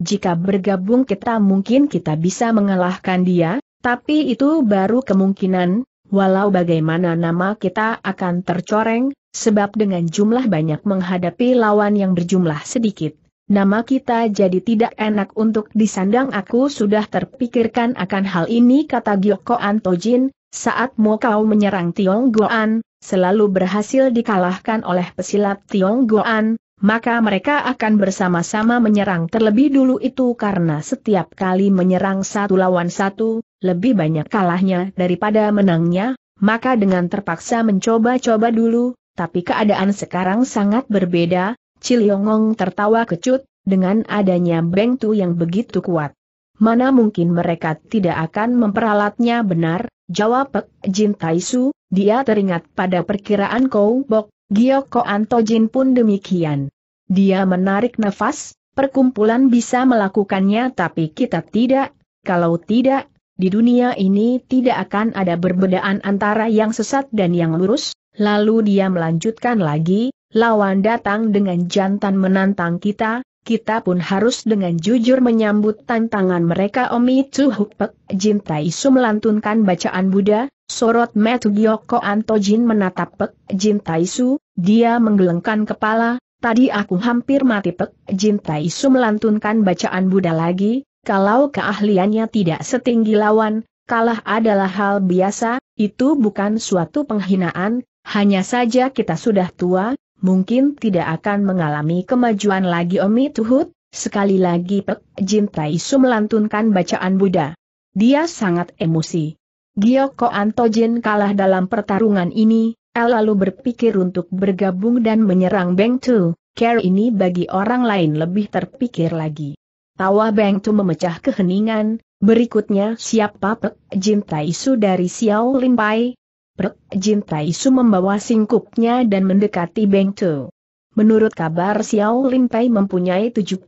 jika bergabung kita mungkin kita bisa mengalahkan dia, tapi itu baru kemungkinan, walau bagaimana nama kita akan tercoreng, sebab dengan jumlah banyak menghadapi lawan yang berjumlah sedikit. Nama kita jadi tidak enak untuk disandang aku sudah terpikirkan akan hal ini kata Gyoko Antojin, saat mau kau menyerang Goan, selalu berhasil dikalahkan oleh pesilat Goan, maka mereka akan bersama-sama menyerang terlebih dulu itu karena setiap kali menyerang satu lawan satu, lebih banyak kalahnya daripada menangnya, maka dengan terpaksa mencoba-coba dulu, tapi keadaan sekarang sangat berbeda, Ciliongong tertawa kecut, dengan adanya Beng Tu yang begitu kuat. Mana mungkin mereka tidak akan memperalatnya benar, jawab Pek Jin Taisu, dia teringat pada perkiraan Kou Bok, Gioko Anto Jin pun demikian. Dia menarik nafas, perkumpulan bisa melakukannya tapi kita tidak, kalau tidak, di dunia ini tidak akan ada perbedaan antara yang sesat dan yang lurus, lalu dia melanjutkan lagi, lawan datang dengan jantan menantang kita, kita pun harus dengan jujur menyambut tantangan mereka Omi Tsuhupek Jin Taisu melantunkan bacaan Buddha, sorot metu Gyoko Antojin menatap Pek Jin Taisu, dia menggelengkan kepala, tadi aku hampir mati Pek Jin Taisu melantunkan bacaan Buddha lagi, kalau keahliannya tidak setinggi lawan, kalah adalah hal biasa, itu bukan suatu penghinaan, hanya saja kita sudah tua, mungkin tidak akan mengalami kemajuan lagi Omi Tuhut, sekali lagi Pek Jin Taisu melantunkan bacaan Buddha. Dia sangat emosi. Gioko Antojin kalah dalam pertarungan ini, El lalu berpikir untuk bergabung dan menyerang Beng Tu, care ini bagi orang lain lebih terpikir lagi. Tawa Beng Tu memecah keheningan, berikutnya siapa Pek Jin Taisu dari Xiao Limpai, Prek, Jin Tai Su membawa singkupnya dan mendekati Beng Tu. Menurut kabar Xiao Lin Tai mempunyai 72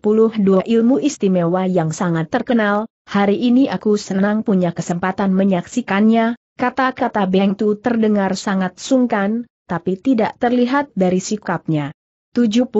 ilmu istimewa yang sangat terkenal, hari ini aku senang punya kesempatan menyaksikannya, kata-kata Beng Tu terdengar sangat sungkan, tapi tidak terlihat dari sikapnya. 72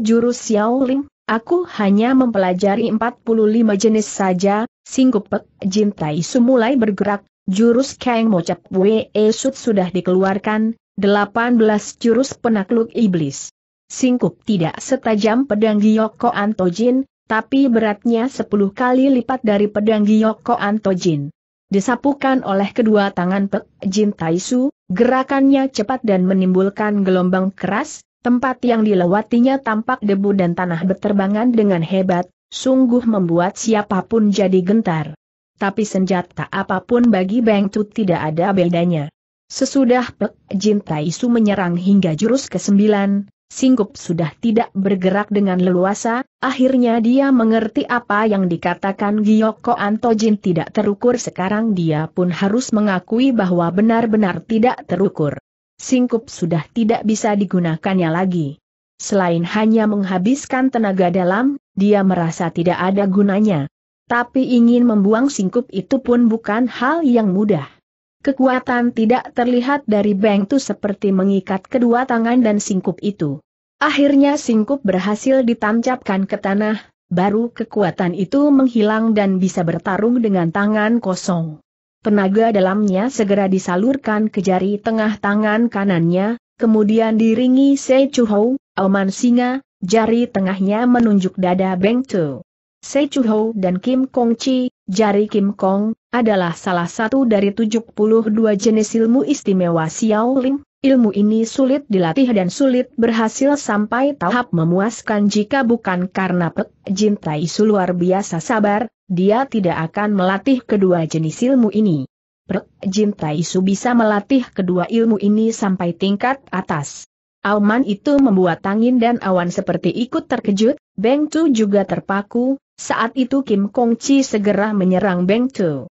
jurus Xiao Lin, aku hanya mempelajari 45 jenis saja, Singkup Pek Jin Tai Su mulai bergerak, Jurus Kang Mocap Wee Sud sudah dikeluarkan, 18 jurus penakluk iblis. Singkup tidak setajam pedang Giyoko Antojin, tapi beratnya 10 kali lipat dari pedang Giyoko Antojin. Disapukan oleh kedua tangan Pek Jin Taisu, gerakannya cepat dan menimbulkan gelombang keras, tempat yang dilewatinya tampak debu dan tanah berterbangan dengan hebat, sungguh membuat siapapun jadi gentar tapi senjata apapun bagi Beng Tu tidak ada bedanya. Sesudah Pek Jin Tai Su menyerang hingga jurus ke-9, Singkup sudah tidak bergerak dengan leluasa, akhirnya dia mengerti apa yang dikatakan Giyoko Antojin tidak terukur sekarang dia pun harus mengakui bahwa benar-benar tidak terukur. Singkup sudah tidak bisa digunakannya lagi. Selain hanya menghabiskan tenaga dalam, dia merasa tidak ada gunanya. Tapi ingin membuang singkup itu pun bukan hal yang mudah. Kekuatan tidak terlihat dari Bengtu seperti mengikat kedua tangan dan singkup itu. Akhirnya singkup berhasil ditancapkan ke tanah, baru kekuatan itu menghilang dan bisa bertarung dengan tangan kosong. Tenaga dalamnya segera disalurkan ke jari tengah tangan kanannya, kemudian diringi Sei Chu Hou, Oman Singa, jari tengahnya menunjuk dada Bengtu. Sei dan Kim Kong Chi, jari Kim Kong, adalah salah satu dari 72 jenis ilmu istimewa Xiao Ling. Ilmu ini sulit dilatih dan sulit berhasil sampai tahap memuaskan jika bukan karena Pek Jin Tai Su luar biasa sabar, dia tidak akan melatih kedua jenis ilmu ini. Pek Jin Tai Su bisa melatih kedua ilmu ini sampai tingkat atas. Auman itu membuat angin dan awan seperti ikut terkejut, Beng Tu juga terpaku, saat itu Kim Kong Chi segera menyerang Beng Tu.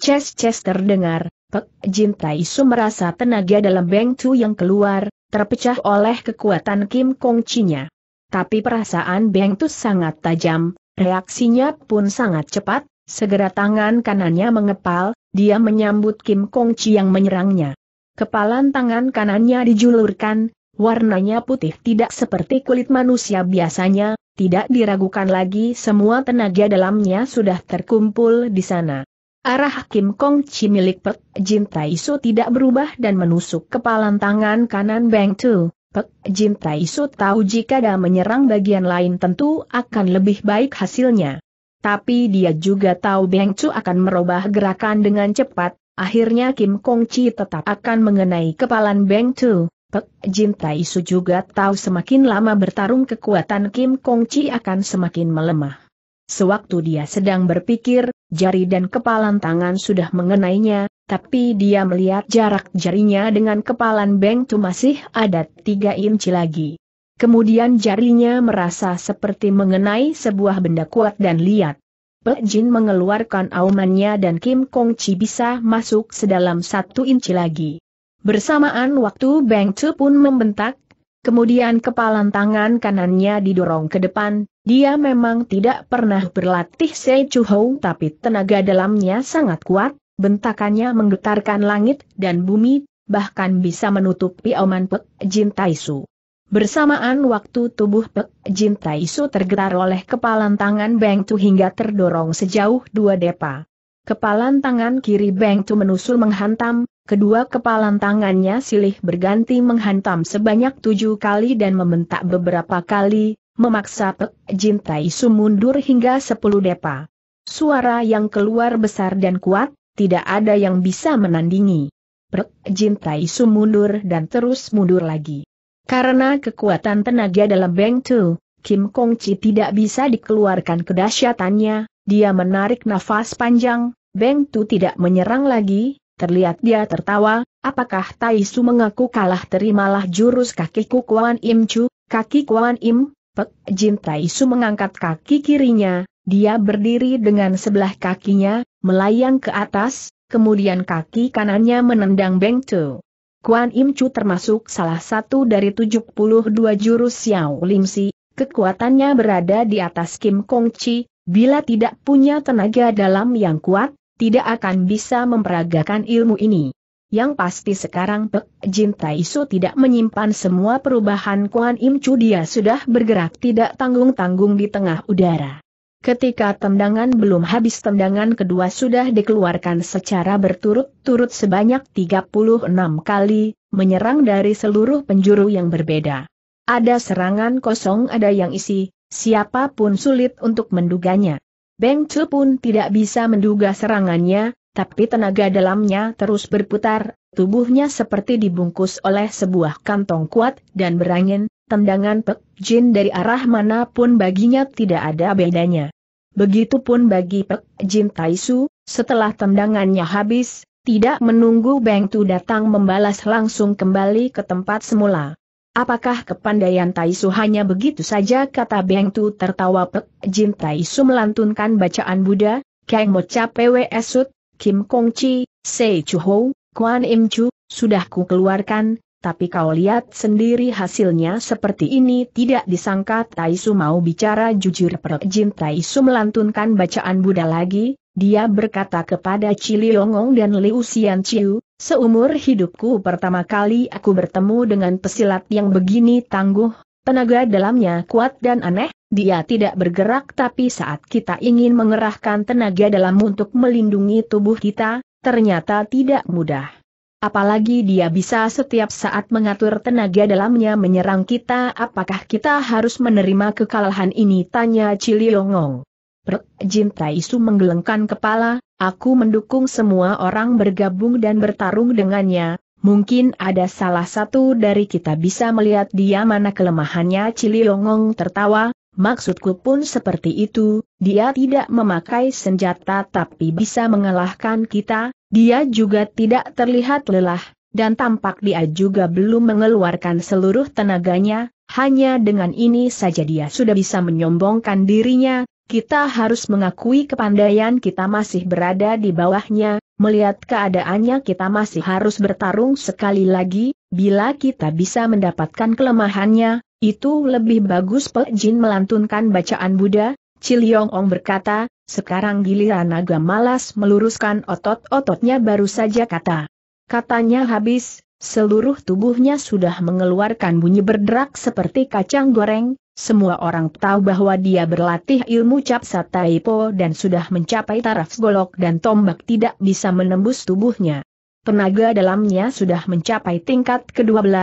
Chest Ches terdengar, Pek Jin Tai Su merasa tenaga dalam Beng Tu yang keluar, terpecah oleh kekuatan Kim Kong Chi-nya. Tapi perasaan Beng Tu sangat tajam, reaksinya pun sangat cepat, segera tangan kanannya mengepal, dia menyambut Kim Kong Chi yang menyerangnya. Kepalan tangan kanannya dijulurkan, warnanya putih tidak seperti kulit manusia biasanya, tidak diragukan lagi semua tenaga dalamnya sudah terkumpul di sana. Arah Kim Kong Chi milik Pek Jin Tai Su tidak berubah dan menusuk kepalan tangan kanan Bang Tu. Pek Jin Tai Su tahu jika dia menyerang bagian lain tentu akan lebih baik hasilnya. Tapi dia juga tahu Bang Tu akan merubah gerakan dengan cepat, akhirnya Kim Kong Chi tetap akan mengenai kepalan Bang Tu. Pek Jin Tai Su juga tahu semakin lama bertarung kekuatan Kim Kong Chi akan semakin melemah. Sewaktu dia sedang berpikir, jari dan kepalan tangan sudah mengenainya, tapi dia melihat jarak jarinya dengan kepalan Beng Tu masih ada tiga inci lagi. Kemudian jarinya merasa seperti mengenai sebuah benda kuat dan liat. Pek Jin mengeluarkan aumannya dan Kim Kong Chi bisa masuk sedalam satu inci lagi. Bersamaan waktu Beng Chu pun membentak, kemudian kepalan tangan kanannya didorong ke depan, dia memang tidak pernah berlatih Sei Chu Hou tapi tenaga dalamnya sangat kuat, bentakannya menggetarkan langit dan bumi, bahkan bisa menutupi oman Pek Jin Taisu. Bersamaan waktu tubuh Pek Jin Taisu tergetar oleh kepalan tangan Beng Tu hingga terdorong sejauh dua depa. Kepalan tangan kiri Beng Tu menusul menghantam, kedua kepalan tangannya silih berganti menghantam sebanyak tujuh kali dan membentak beberapa kali, memaksa Pek Jin Tai Su mundur hingga sepuluh depa. Suara yang keluar besar dan kuat, tidak ada yang bisa menandingi. Pek Jin Tai Su mundur dan terus mundur lagi. Karena kekuatan tenaga dalam Beng Tu, Kim Kong Chi tidak bisa dikeluarkan kedahsyatannya, dia menarik nafas panjang, Beng Tu tidak menyerang lagi, Terlihat dia tertawa, apakah Taisu mengaku kalah terimalah jurus kakiku Kuan Im Chu, kaki Kuan Im, Pek Jin Taisu mengangkat kaki kirinya, dia berdiri dengan sebelah kakinya, melayang ke atas, kemudian kaki kanannya menendang Beng Tu. Kuan Im Chu termasuk salah satu dari 72 jurus Xiao Lim Si, kekuatannya berada di atas Kim Kong Chi, bila tidak punya tenaga dalam yang kuat, tidak akan bisa memperagakan ilmu ini. Yang pasti sekarang Pek Jin Taisu tidak menyimpan semua perubahan Kuan Im Chu dia sudah bergerak tidak tanggung-tanggung di tengah udara. Ketika tendangan belum habis tendangan kedua sudah dikeluarkan secara berturut-turut sebanyak 36 kali, menyerang dari seluruh penjuru yang berbeda. Ada serangan kosong ada yang isi, siapapun sulit untuk menduganya. Beng Chu pun tidak bisa menduga serangannya, tapi tenaga dalamnya terus berputar, tubuhnya seperti dibungkus oleh sebuah kantong kuat dan berangin, tendangan Pek Jin dari arah manapun baginya tidak ada bedanya. Begitupun bagi Pek Jin Taisu, setelah tendangannya habis, tidak menunggu Beng Tu datang membalas langsung kembali ke tempat semula. Apakah kepandaian Taisu hanya begitu saja kata Beng Tu tertawa pek, Jin Taisu melantunkan bacaan Buddha, Kang Mocha Pwe Sut, Kim Kong Chi, Sei Chu Ho, Kuan Im Chu, sudah ku keluarkan, tapi kau lihat sendiri hasilnya seperti ini tidak disangka Taisu mau bicara jujur Perjin Taisu melantunkan bacaan Buddha lagi, dia berkata kepada Cili Yongong dan Liu Xian Chiu, seumur hidupku pertama kali aku bertemu dengan pesilat yang begini tangguh, tenaga dalamnya kuat dan aneh, dia tidak bergerak tapi saat kita ingin mengerahkan tenaga dalam untuk melindungi tubuh kita, ternyata tidak mudah. Apalagi dia bisa setiap saat mengatur tenaga dalamnya menyerang kita apakah kita harus menerima kekalahan ini tanya Ciliongong. Jin Taisu menggelengkan kepala, aku mendukung semua orang bergabung dan bertarung dengannya, Mungkin ada salah satu dari kita bisa melihat dia mana kelemahannya Cili Yongong tertawa, maksudku pun seperti itu, dia tidak memakai senjata tapi bisa mengalahkan kita, dia juga tidak terlihat lelah, dan tampak dia juga belum mengeluarkan seluruh tenaganya, hanya dengan ini saja dia sudah bisa menyombongkan dirinya, kita harus mengakui kepandaian kita masih berada di bawahnya, Melihat keadaannya kita masih harus bertarung sekali lagi, bila kita bisa mendapatkan kelemahannya, itu lebih bagus Pe Jin melantunkan bacaan Buddha, Ciliong Ong berkata, sekarang giliran naga malas meluruskan otot-ototnya baru saja kata. Katanya habis, seluruh tubuhnya sudah mengeluarkan bunyi berderak seperti kacang goreng, semua orang tahu bahwa dia berlatih ilmu cap sataipo dan sudah mencapai taraf golok dan tombak tidak bisa menembus tubuhnya. Tenaga dalamnya sudah mencapai tingkat ke-12,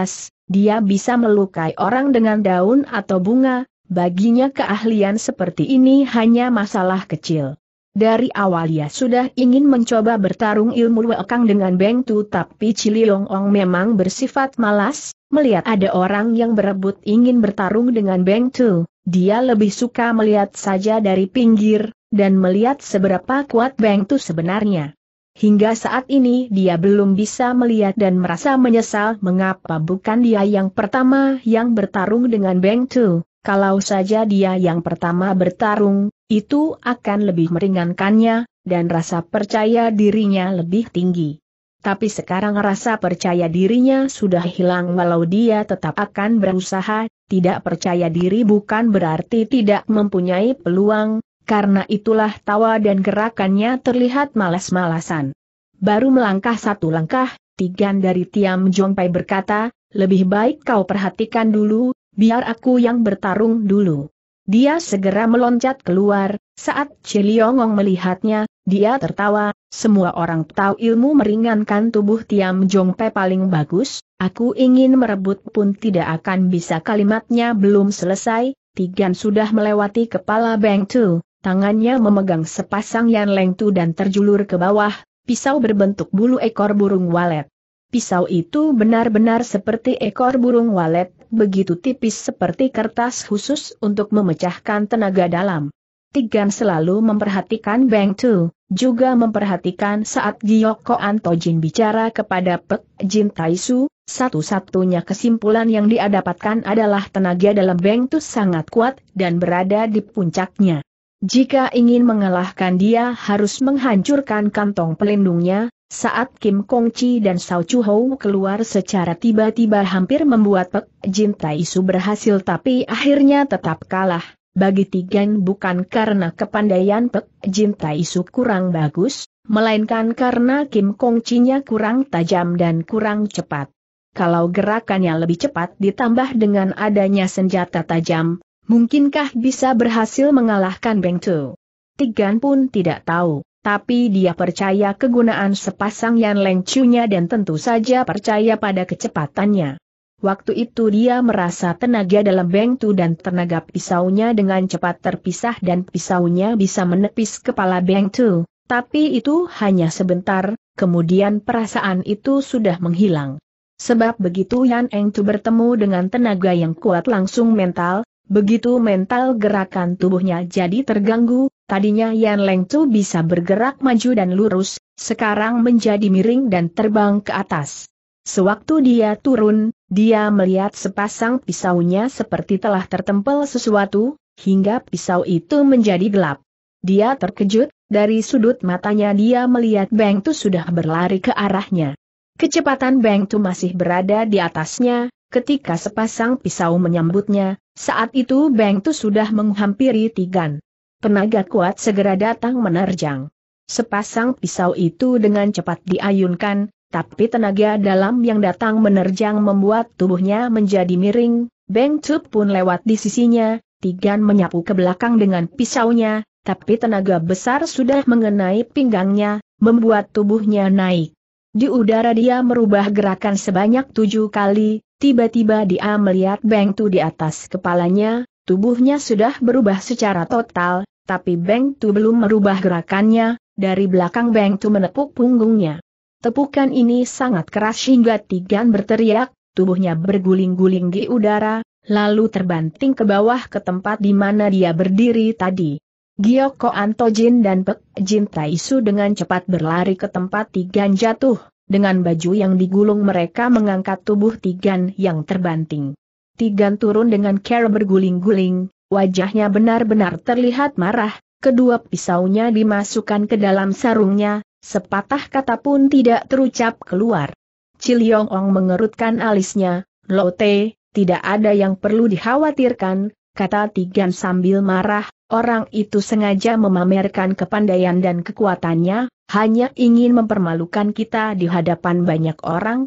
dia bisa melukai orang dengan daun atau bunga, baginya keahlian seperti ini hanya masalah kecil. Dari awal ia sudah ingin mencoba bertarung ilmu wekang dengan Beng Tu tapi Ciliong Ong memang bersifat malas, melihat ada orang yang berebut ingin bertarung dengan Beng Tu, dia lebih suka melihat saja dari pinggir, dan melihat seberapa kuat Beng Tu sebenarnya. Hingga saat ini dia belum bisa melihat dan merasa menyesal mengapa bukan dia yang pertama yang bertarung dengan Beng Tu, kalau saja dia yang pertama bertarung, itu akan lebih meringankannya, dan rasa percaya dirinya lebih tinggi. Tapi sekarang rasa percaya dirinya sudah hilang walau dia tetap akan berusaha, tidak percaya diri bukan berarti tidak mempunyai peluang, karena itulah tawa dan gerakannya terlihat malas-malasan. Baru melangkah satu langkah, Tigan dari Tiam Jongpai berkata, lebih baik kau perhatikan dulu, biar aku yang bertarung dulu. Dia segera meloncat keluar, saat Ciliongong melihatnya, dia tertawa, semua orang tahu ilmu meringankan tubuh Tiam Jongpe paling bagus, aku ingin merebut pun tidak akan bisa kalimatnya belum selesai, Tigan sudah melewati kepala Beng Tu, tangannya memegang sepasang Yan Leng Tu dan terjulur ke bawah, pisau berbentuk bulu ekor burung walet. Pisau itu benar-benar seperti ekor burung walet, begitu tipis seperti kertas khusus untuk memecahkan tenaga dalam. Tigan selalu memperhatikan Beng Tu, juga memperhatikan saat Giyoko Jin bicara kepada Pek Jin Taisu, satu-satunya kesimpulan yang dia dapatkan adalah tenaga dalam Beng Tu sangat kuat dan berada di puncaknya. Jika ingin mengalahkan dia harus menghancurkan kantong pelindungnya, saat Kim Kong Chi dan Sao Chu Hou keluar secara tiba-tiba hampir membuat Pek Jin Tai Su berhasil tapi akhirnya tetap kalah. Bagi Tigan bukan karena kepandaian Pek Jin Tai Su kurang bagus, melainkan karena Kim Kong Chi-nya kurang tajam dan kurang cepat. Kalau gerakannya lebih cepat ditambah dengan adanya senjata tajam, mungkinkah bisa berhasil mengalahkan Beng Tu? Tigan pun tidak tahu tapi dia percaya kegunaan sepasang Yan Lengcunya dan tentu saja percaya pada kecepatannya. Waktu itu dia merasa tenaga dalam bengtu dan tenaga pisaunya dengan cepat terpisah dan pisaunya bisa menepis kepala bengtu, tapi itu hanya sebentar, kemudian perasaan itu sudah menghilang. Sebab begitu Yan Eng Engtu bertemu dengan tenaga yang kuat langsung mental, begitu mental gerakan tubuhnya jadi terganggu, Tadinya Yan Leng Tu bisa bergerak maju dan lurus, sekarang menjadi miring dan terbang ke atas. Sewaktu dia turun, dia melihat sepasang pisaunya seperti telah tertempel sesuatu, hingga pisau itu menjadi gelap. Dia terkejut, dari sudut matanya dia melihat Beng Tu sudah berlari ke arahnya. Kecepatan Beng Tu masih berada di atasnya, ketika sepasang pisau menyambutnya, saat itu Beng Tu sudah menghampiri Tigan. Tenaga kuat segera datang menerjang. Sepasang pisau itu dengan cepat diayunkan, tapi tenaga dalam yang datang menerjang membuat tubuhnya menjadi miring, Beng Cup pun lewat di sisinya, Tigan menyapu ke belakang dengan pisaunya, tapi tenaga besar sudah mengenai pinggangnya, membuat tubuhnya naik. Di udara dia merubah gerakan sebanyak tujuh kali, tiba-tiba dia melihat Beng Tu di atas kepalanya, Tubuhnya sudah berubah secara total, tapi Beng Tu belum merubah gerakannya, dari belakang Beng Tu menepuk punggungnya. Tepukan ini sangat keras hingga Tigan berteriak, tubuhnya berguling-guling di udara, lalu terbanting ke bawah ke tempat di mana dia berdiri tadi. Gioko Antojin dan Pek Jin Taisu dengan cepat berlari ke tempat Tigan jatuh, dengan baju yang digulung mereka mengangkat tubuh Tigan yang terbanting. Tigan turun dengan cara berguling-guling, wajahnya benar-benar terlihat marah, kedua pisaunya dimasukkan ke dalam sarungnya, sepatah kata pun tidak terucap keluar. Ciliong Ong mengerutkan alisnya, Lote, tidak ada yang perlu dikhawatirkan, kata Tigan sambil marah, orang itu sengaja memamerkan kepandaian dan kekuatannya, hanya ingin mempermalukan kita di hadapan banyak orang,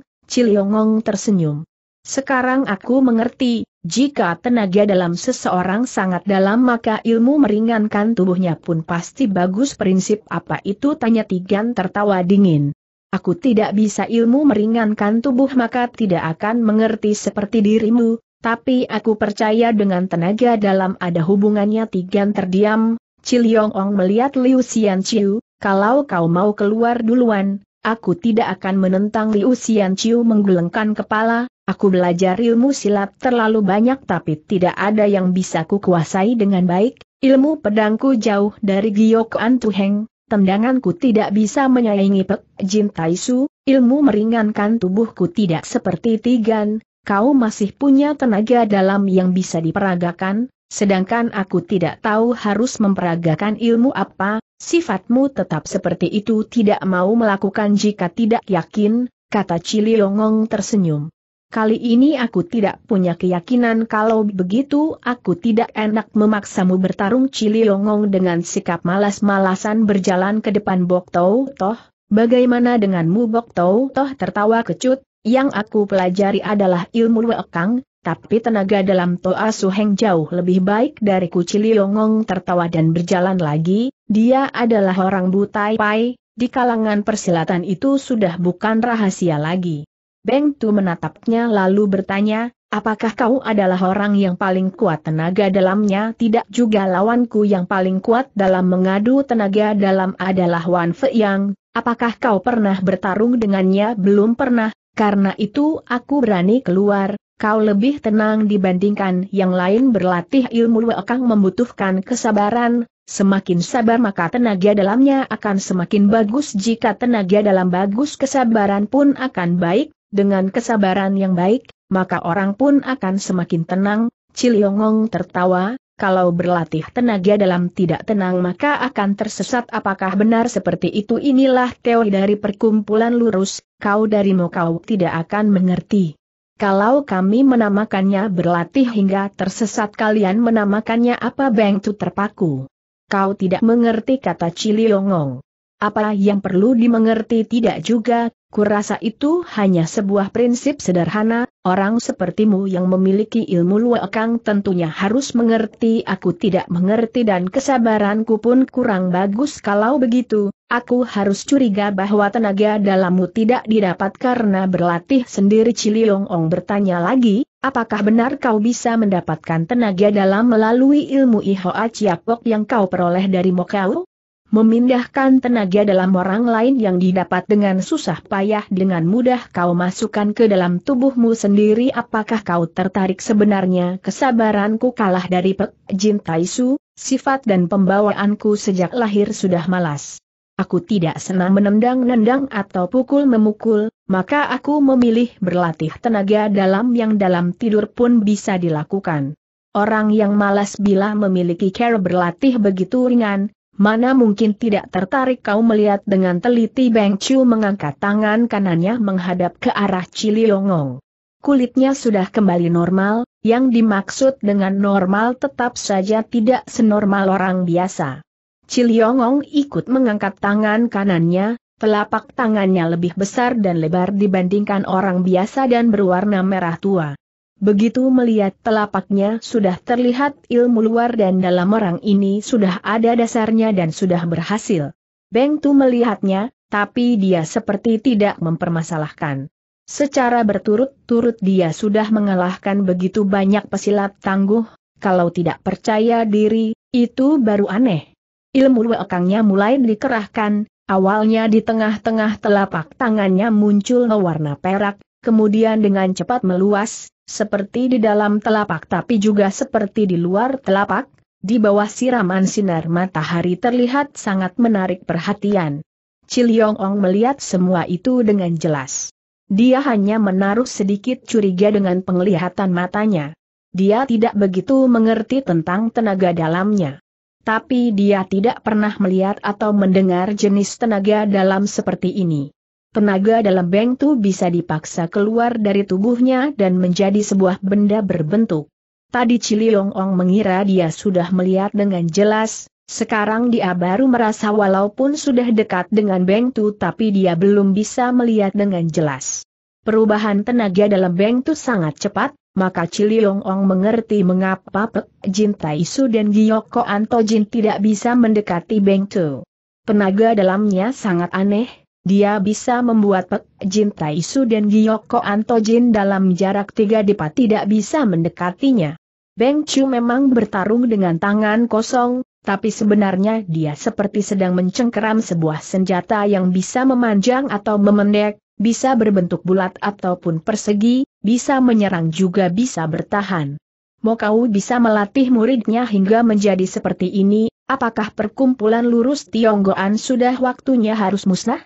Ong tersenyum. Sekarang aku mengerti, jika tenaga dalam seseorang sangat dalam maka ilmu meringankan tubuhnya pun pasti bagus prinsip apa itu tanya Tigan tertawa dingin. Aku tidak bisa ilmu meringankan tubuh maka tidak akan mengerti seperti dirimu, tapi aku percaya dengan tenaga dalam ada hubungannya Tigan terdiam, Ciliong Ong melihat Liu Xian Chiu, kalau kau mau keluar duluan, aku tidak akan menentang Liu Xianqiu menggelengkan kepala, Aku belajar ilmu silat terlalu banyak tapi tidak ada yang bisa ku kuasai dengan baik, ilmu pedangku jauh dari Giok Antuheng, tendanganku tidak bisa menyaingi Pek Jin Taisu, ilmu meringankan tubuhku tidak seperti Tigan, kau masih punya tenaga dalam yang bisa diperagakan, sedangkan aku tidak tahu harus memperagakan ilmu apa, sifatmu tetap seperti itu tidak mau melakukan jika tidak yakin, kata Cili Longong tersenyum. Kali ini aku tidak punya keyakinan kalau begitu aku tidak enak memaksamu bertarung cili longong dengan sikap malas-malasan berjalan ke depan Bok Tau Toh. Bagaimana denganmu Bok Tau Toh tertawa kecut, yang aku pelajari adalah ilmu Wekang, tapi tenaga dalam Toa Suheng jauh lebih baik dari cili Longong tertawa dan berjalan lagi, dia adalah orang butai pai, di kalangan persilatan itu sudah bukan rahasia lagi. Beng Tu menatapnya lalu bertanya, apakah kau adalah orang yang paling kuat tenaga dalamnya tidak juga lawanku yang paling kuat dalam mengadu tenaga dalam adalah Wan Fe Yang, apakah kau pernah bertarung dengannya belum pernah, karena itu aku berani keluar, kau lebih tenang dibandingkan yang lain berlatih ilmu Wekang membutuhkan kesabaran, semakin sabar maka tenaga dalamnya akan semakin bagus jika tenaga dalam bagus kesabaran pun akan baik, dengan kesabaran yang baik, maka orang pun akan semakin tenang, Ciliongong tertawa, kalau berlatih tenaga dalam tidak tenang maka akan tersesat apakah benar seperti itu inilah teori dari perkumpulan lurus, kau dari mau kau tidak akan mengerti. Kalau kami menamakannya berlatih hingga tersesat kalian menamakannya apa Beng Tu terpaku. Kau tidak mengerti kata Ciliongong. Apa yang perlu dimengerti tidak juga, Kurasa itu hanya sebuah prinsip sederhana, orang sepertimu yang memiliki ilmu luwakang tentunya harus mengerti aku tidak mengerti dan kesabaranku pun kurang bagus kalau begitu, aku harus curiga bahwa tenaga dalammu tidak didapat karena berlatih sendiri Ciliong Ong bertanya lagi, apakah benar kau bisa mendapatkan tenaga dalam melalui ilmu Ihoa Chiapok yang kau peroleh dari Mokau? memindahkan tenaga dalam orang lain yang didapat dengan susah payah dengan mudah kau masukkan ke dalam tubuhmu sendiri apakah kau tertarik sebenarnya kesabaranku kalah dari Pek Jin Taisu, sifat dan pembawaanku sejak lahir sudah malas. Aku tidak senang menendang-nendang atau pukul-memukul, maka aku memilih berlatih tenaga dalam yang dalam tidur pun bisa dilakukan. Orang yang malas bila memiliki care berlatih begitu ringan, mana mungkin tidak tertarik kau melihat dengan teliti Beng Chu mengangkat tangan kanannya menghadap ke arah Cili Yongong. Kulitnya sudah kembali normal, yang dimaksud dengan normal tetap saja tidak senormal orang biasa. Cili Yongong ikut mengangkat tangan kanannya, telapak tangannya lebih besar dan lebar dibandingkan orang biasa dan berwarna merah tua. Begitu melihat telapaknya sudah terlihat ilmu luar dan dalam orang ini sudah ada dasarnya dan sudah berhasil. Beng Tu melihatnya, tapi dia seperti tidak mempermasalahkan. Secara berturut-turut dia sudah mengalahkan begitu banyak pesilat tangguh, kalau tidak percaya diri, itu baru aneh. Ilmu lekangnya mulai dikerahkan, awalnya di tengah-tengah telapak tangannya muncul warna perak, kemudian dengan cepat meluas, seperti di dalam telapak tapi juga seperti di luar telapak, di bawah siraman sinar matahari terlihat sangat menarik perhatian. Ciliong Ong melihat semua itu dengan jelas. Dia hanya menaruh sedikit curiga dengan penglihatan matanya. Dia tidak begitu mengerti tentang tenaga dalamnya. Tapi dia tidak pernah melihat atau mendengar jenis tenaga dalam seperti ini. Tenaga dalam Beng Tu bisa dipaksa keluar dari tubuhnya dan menjadi sebuah benda berbentuk. Tadi Ciliong Ong mengira dia sudah melihat dengan jelas, sekarang dia baru merasa walaupun sudah dekat dengan Beng Tu tapi dia belum bisa melihat dengan jelas. Perubahan tenaga dalam Beng Tu sangat cepat, maka Ciliong Ong mengerti mengapa Pek Jin Su dan Giyoko Jin tidak bisa mendekati Beng Tu. Tenaga dalamnya sangat aneh, dia bisa membuat Pek Jin Taisu dan Giyoko Antojin dalam jarak tiga depa tidak bisa mendekatinya. Beng Chu memang bertarung dengan tangan kosong, tapi sebenarnya dia seperti sedang mencengkeram sebuah senjata yang bisa memanjang atau memendek, bisa berbentuk bulat ataupun persegi, bisa menyerang juga bisa bertahan. Mau kau bisa melatih muridnya hingga menjadi seperti ini, apakah perkumpulan lurus Tionggoan sudah waktunya harus musnah?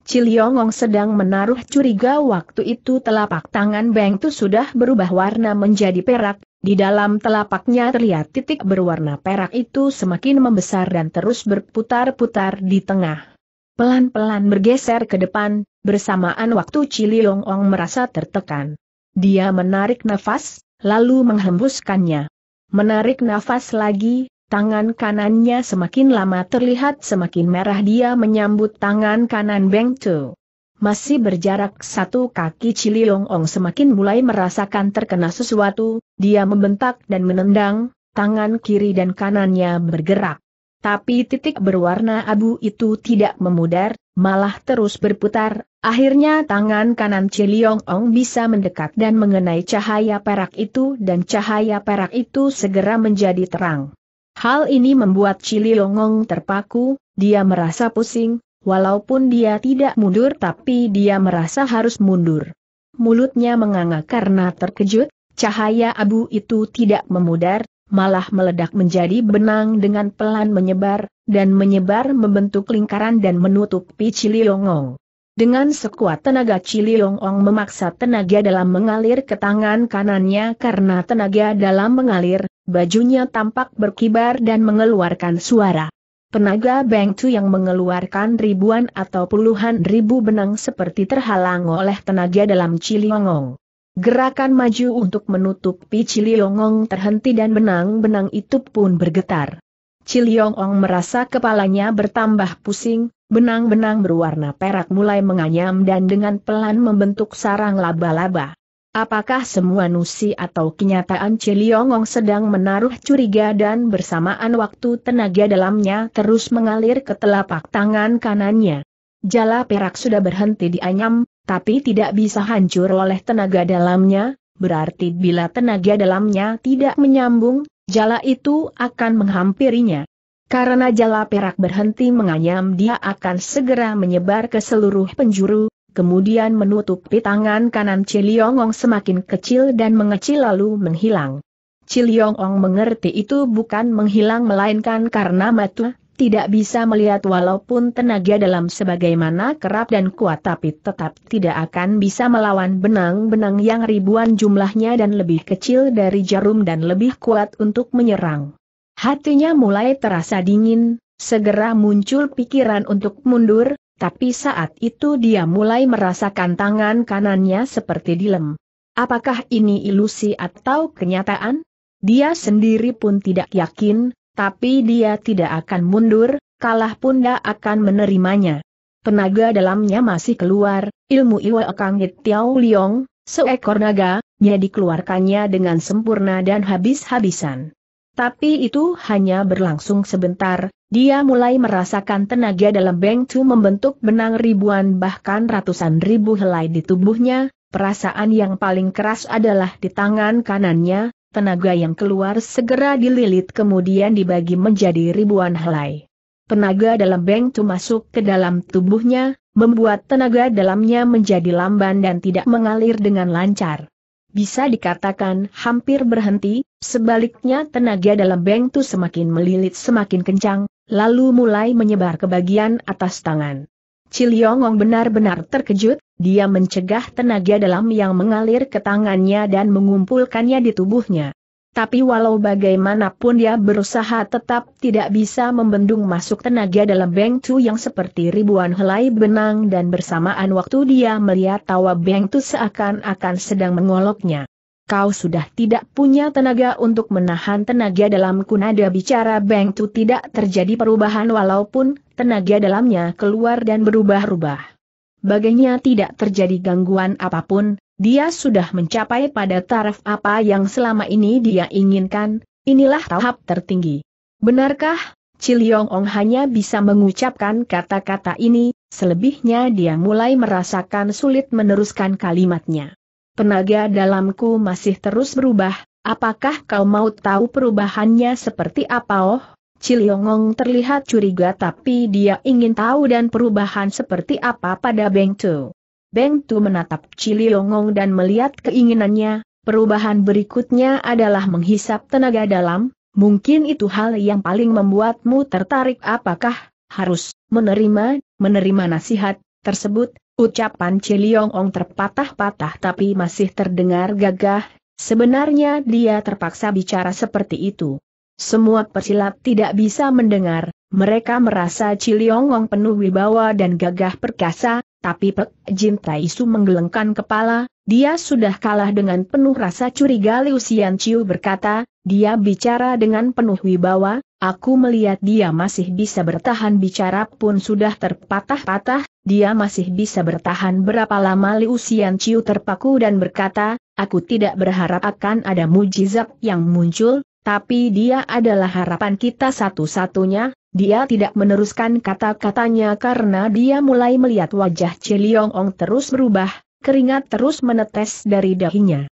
Ciliongong sedang menaruh curiga waktu itu telapak tangan Beng Tu sudah berubah warna menjadi perak, di dalam telapaknya terlihat titik berwarna perak itu semakin membesar dan terus berputar-putar di tengah. Pelan-pelan bergeser ke depan, bersamaan waktu Ciliongong merasa tertekan. Dia menarik nafas, lalu menghembuskannya. Menarik nafas lagi, Tangan kanannya semakin lama terlihat semakin merah dia menyambut tangan kanan Beng Chu. Masih berjarak satu kaki Yong Ong semakin mulai merasakan terkena sesuatu, dia membentak dan menendang, tangan kiri dan kanannya bergerak. Tapi titik berwarna abu itu tidak memudar, malah terus berputar, akhirnya tangan kanan Yong Ong bisa mendekat dan mengenai cahaya perak itu dan cahaya perak itu segera menjadi terang. Hal ini membuat Cili Longong terpaku, dia merasa pusing, walaupun dia tidak mundur tapi dia merasa harus mundur. Mulutnya menganga karena terkejut, cahaya abu itu tidak memudar, malah meledak menjadi benang dengan pelan menyebar, dan menyebar membentuk lingkaran dan menutupi Cili Longong. Dengan sekuat tenaga Cili Longong memaksa tenaga dalam mengalir ke tangan kanannya karena tenaga dalam mengalir, bajunya tampak berkibar dan mengeluarkan suara. Penaga Beng Tu yang mengeluarkan ribuan atau puluhan ribu benang seperti terhalang oleh tenaga dalam Ciliongong. Gerakan maju untuk menutupi Ciliongong terhenti dan benang-benang itu pun bergetar. Ciliongong merasa kepalanya bertambah pusing, benang-benang berwarna perak mulai menganyam dan dengan pelan membentuk sarang laba-laba. Apakah semua nusi atau kenyataan Ciliongong sedang menaruh curiga dan bersamaan waktu tenaga dalamnya terus mengalir ke telapak tangan kanannya? Jala perak sudah berhenti dianyam, tapi tidak bisa hancur oleh tenaga dalamnya, berarti bila tenaga dalamnya tidak menyambung, jala itu akan menghampirinya. Karena jala perak berhenti menganyam dia akan segera menyebar ke seluruh penjuru, kemudian menutupi tangan kanan Ciliongong semakin kecil dan mengecil lalu menghilang. Ciliongong mengerti itu bukan menghilang melainkan karena mata tidak bisa melihat walaupun tenaga dalam sebagaimana kerap dan kuat tapi tetap tidak akan bisa melawan benang-benang yang ribuan jumlahnya dan lebih kecil dari jarum dan lebih kuat untuk menyerang. Hatinya mulai terasa dingin, segera muncul pikiran untuk mundur, tapi saat itu dia mulai merasakan tangan kanannya seperti dilem. Apakah ini ilusi atau kenyataan? Dia sendiri pun tidak yakin, tapi dia tidak akan mundur, kalah pun dia akan menerimanya. Tenaga dalamnya masih keluar, ilmu Iwa kangit Tiao Liong, seekor naga, dia dikeluarkannya dengan sempurna dan habis-habisan. Tapi itu hanya berlangsung sebentar, dia mulai merasakan tenaga dalam Beng Chu membentuk benang ribuan bahkan ratusan ribu helai di tubuhnya, perasaan yang paling keras adalah di tangan kanannya, tenaga yang keluar segera dililit kemudian dibagi menjadi ribuan helai. Tenaga dalam Beng Chu masuk ke dalam tubuhnya, membuat tenaga dalamnya menjadi lamban dan tidak mengalir dengan lancar bisa dikatakan hampir berhenti, sebaliknya tenaga dalam Beng Tu semakin melilit semakin kencang, lalu mulai menyebar ke bagian atas tangan. Ciliongong benar-benar terkejut, dia mencegah tenaga dalam yang mengalir ke tangannya dan mengumpulkannya di tubuhnya. Tapi walau bagaimanapun dia berusaha tetap tidak bisa membendung masuk tenaga dalam Beng Tu yang seperti ribuan helai benang dan bersamaan waktu dia melihat tawa Beng Tu seakan-akan sedang mengoloknya kau sudah tidak punya tenaga untuk menahan tenaga dalam Kunada bicara Beng Tu tidak terjadi perubahan walaupun tenaga dalamnya keluar dan berubah-ubah. Baginya tidak terjadi gangguan apapun, dia sudah mencapai pada taraf apa yang selama ini dia inginkan, inilah tahap tertinggi. Benarkah, Ciliong Ong hanya bisa mengucapkan kata-kata ini, selebihnya dia mulai merasakan sulit meneruskan kalimatnya. Tenaga dalamku masih terus berubah, apakah kau mau tahu perubahannya seperti apa oh? Ciliongong terlihat curiga tapi dia ingin tahu dan perubahan seperti apa pada Beng Tu. Beng Tu menatap Ciliongong dan melihat keinginannya, perubahan berikutnya adalah menghisap tenaga dalam, mungkin itu hal yang paling membuatmu tertarik apakah harus menerima, menerima nasihat tersebut, Ucapan Ciliong Ong terpatah-patah tapi masih terdengar gagah, sebenarnya dia terpaksa bicara seperti itu. Semua pesilat tidak bisa mendengar, mereka merasa Ciliong Ong penuh wibawa dan gagah perkasa, tapi Pek Jin Su menggelengkan kepala, dia sudah kalah dengan penuh rasa curiga Liu Xian berkata, dia bicara dengan penuh wibawa, aku melihat dia masih bisa bertahan bicara pun sudah terpatah-patah, dia masih bisa bertahan berapa lama Liu Xian terpaku dan berkata, aku tidak berharap akan ada mujizat yang muncul, tapi dia adalah harapan kita satu-satunya, dia tidak meneruskan kata-katanya karena dia mulai melihat wajah Ciliong Ong terus berubah, keringat terus menetes dari dahinya.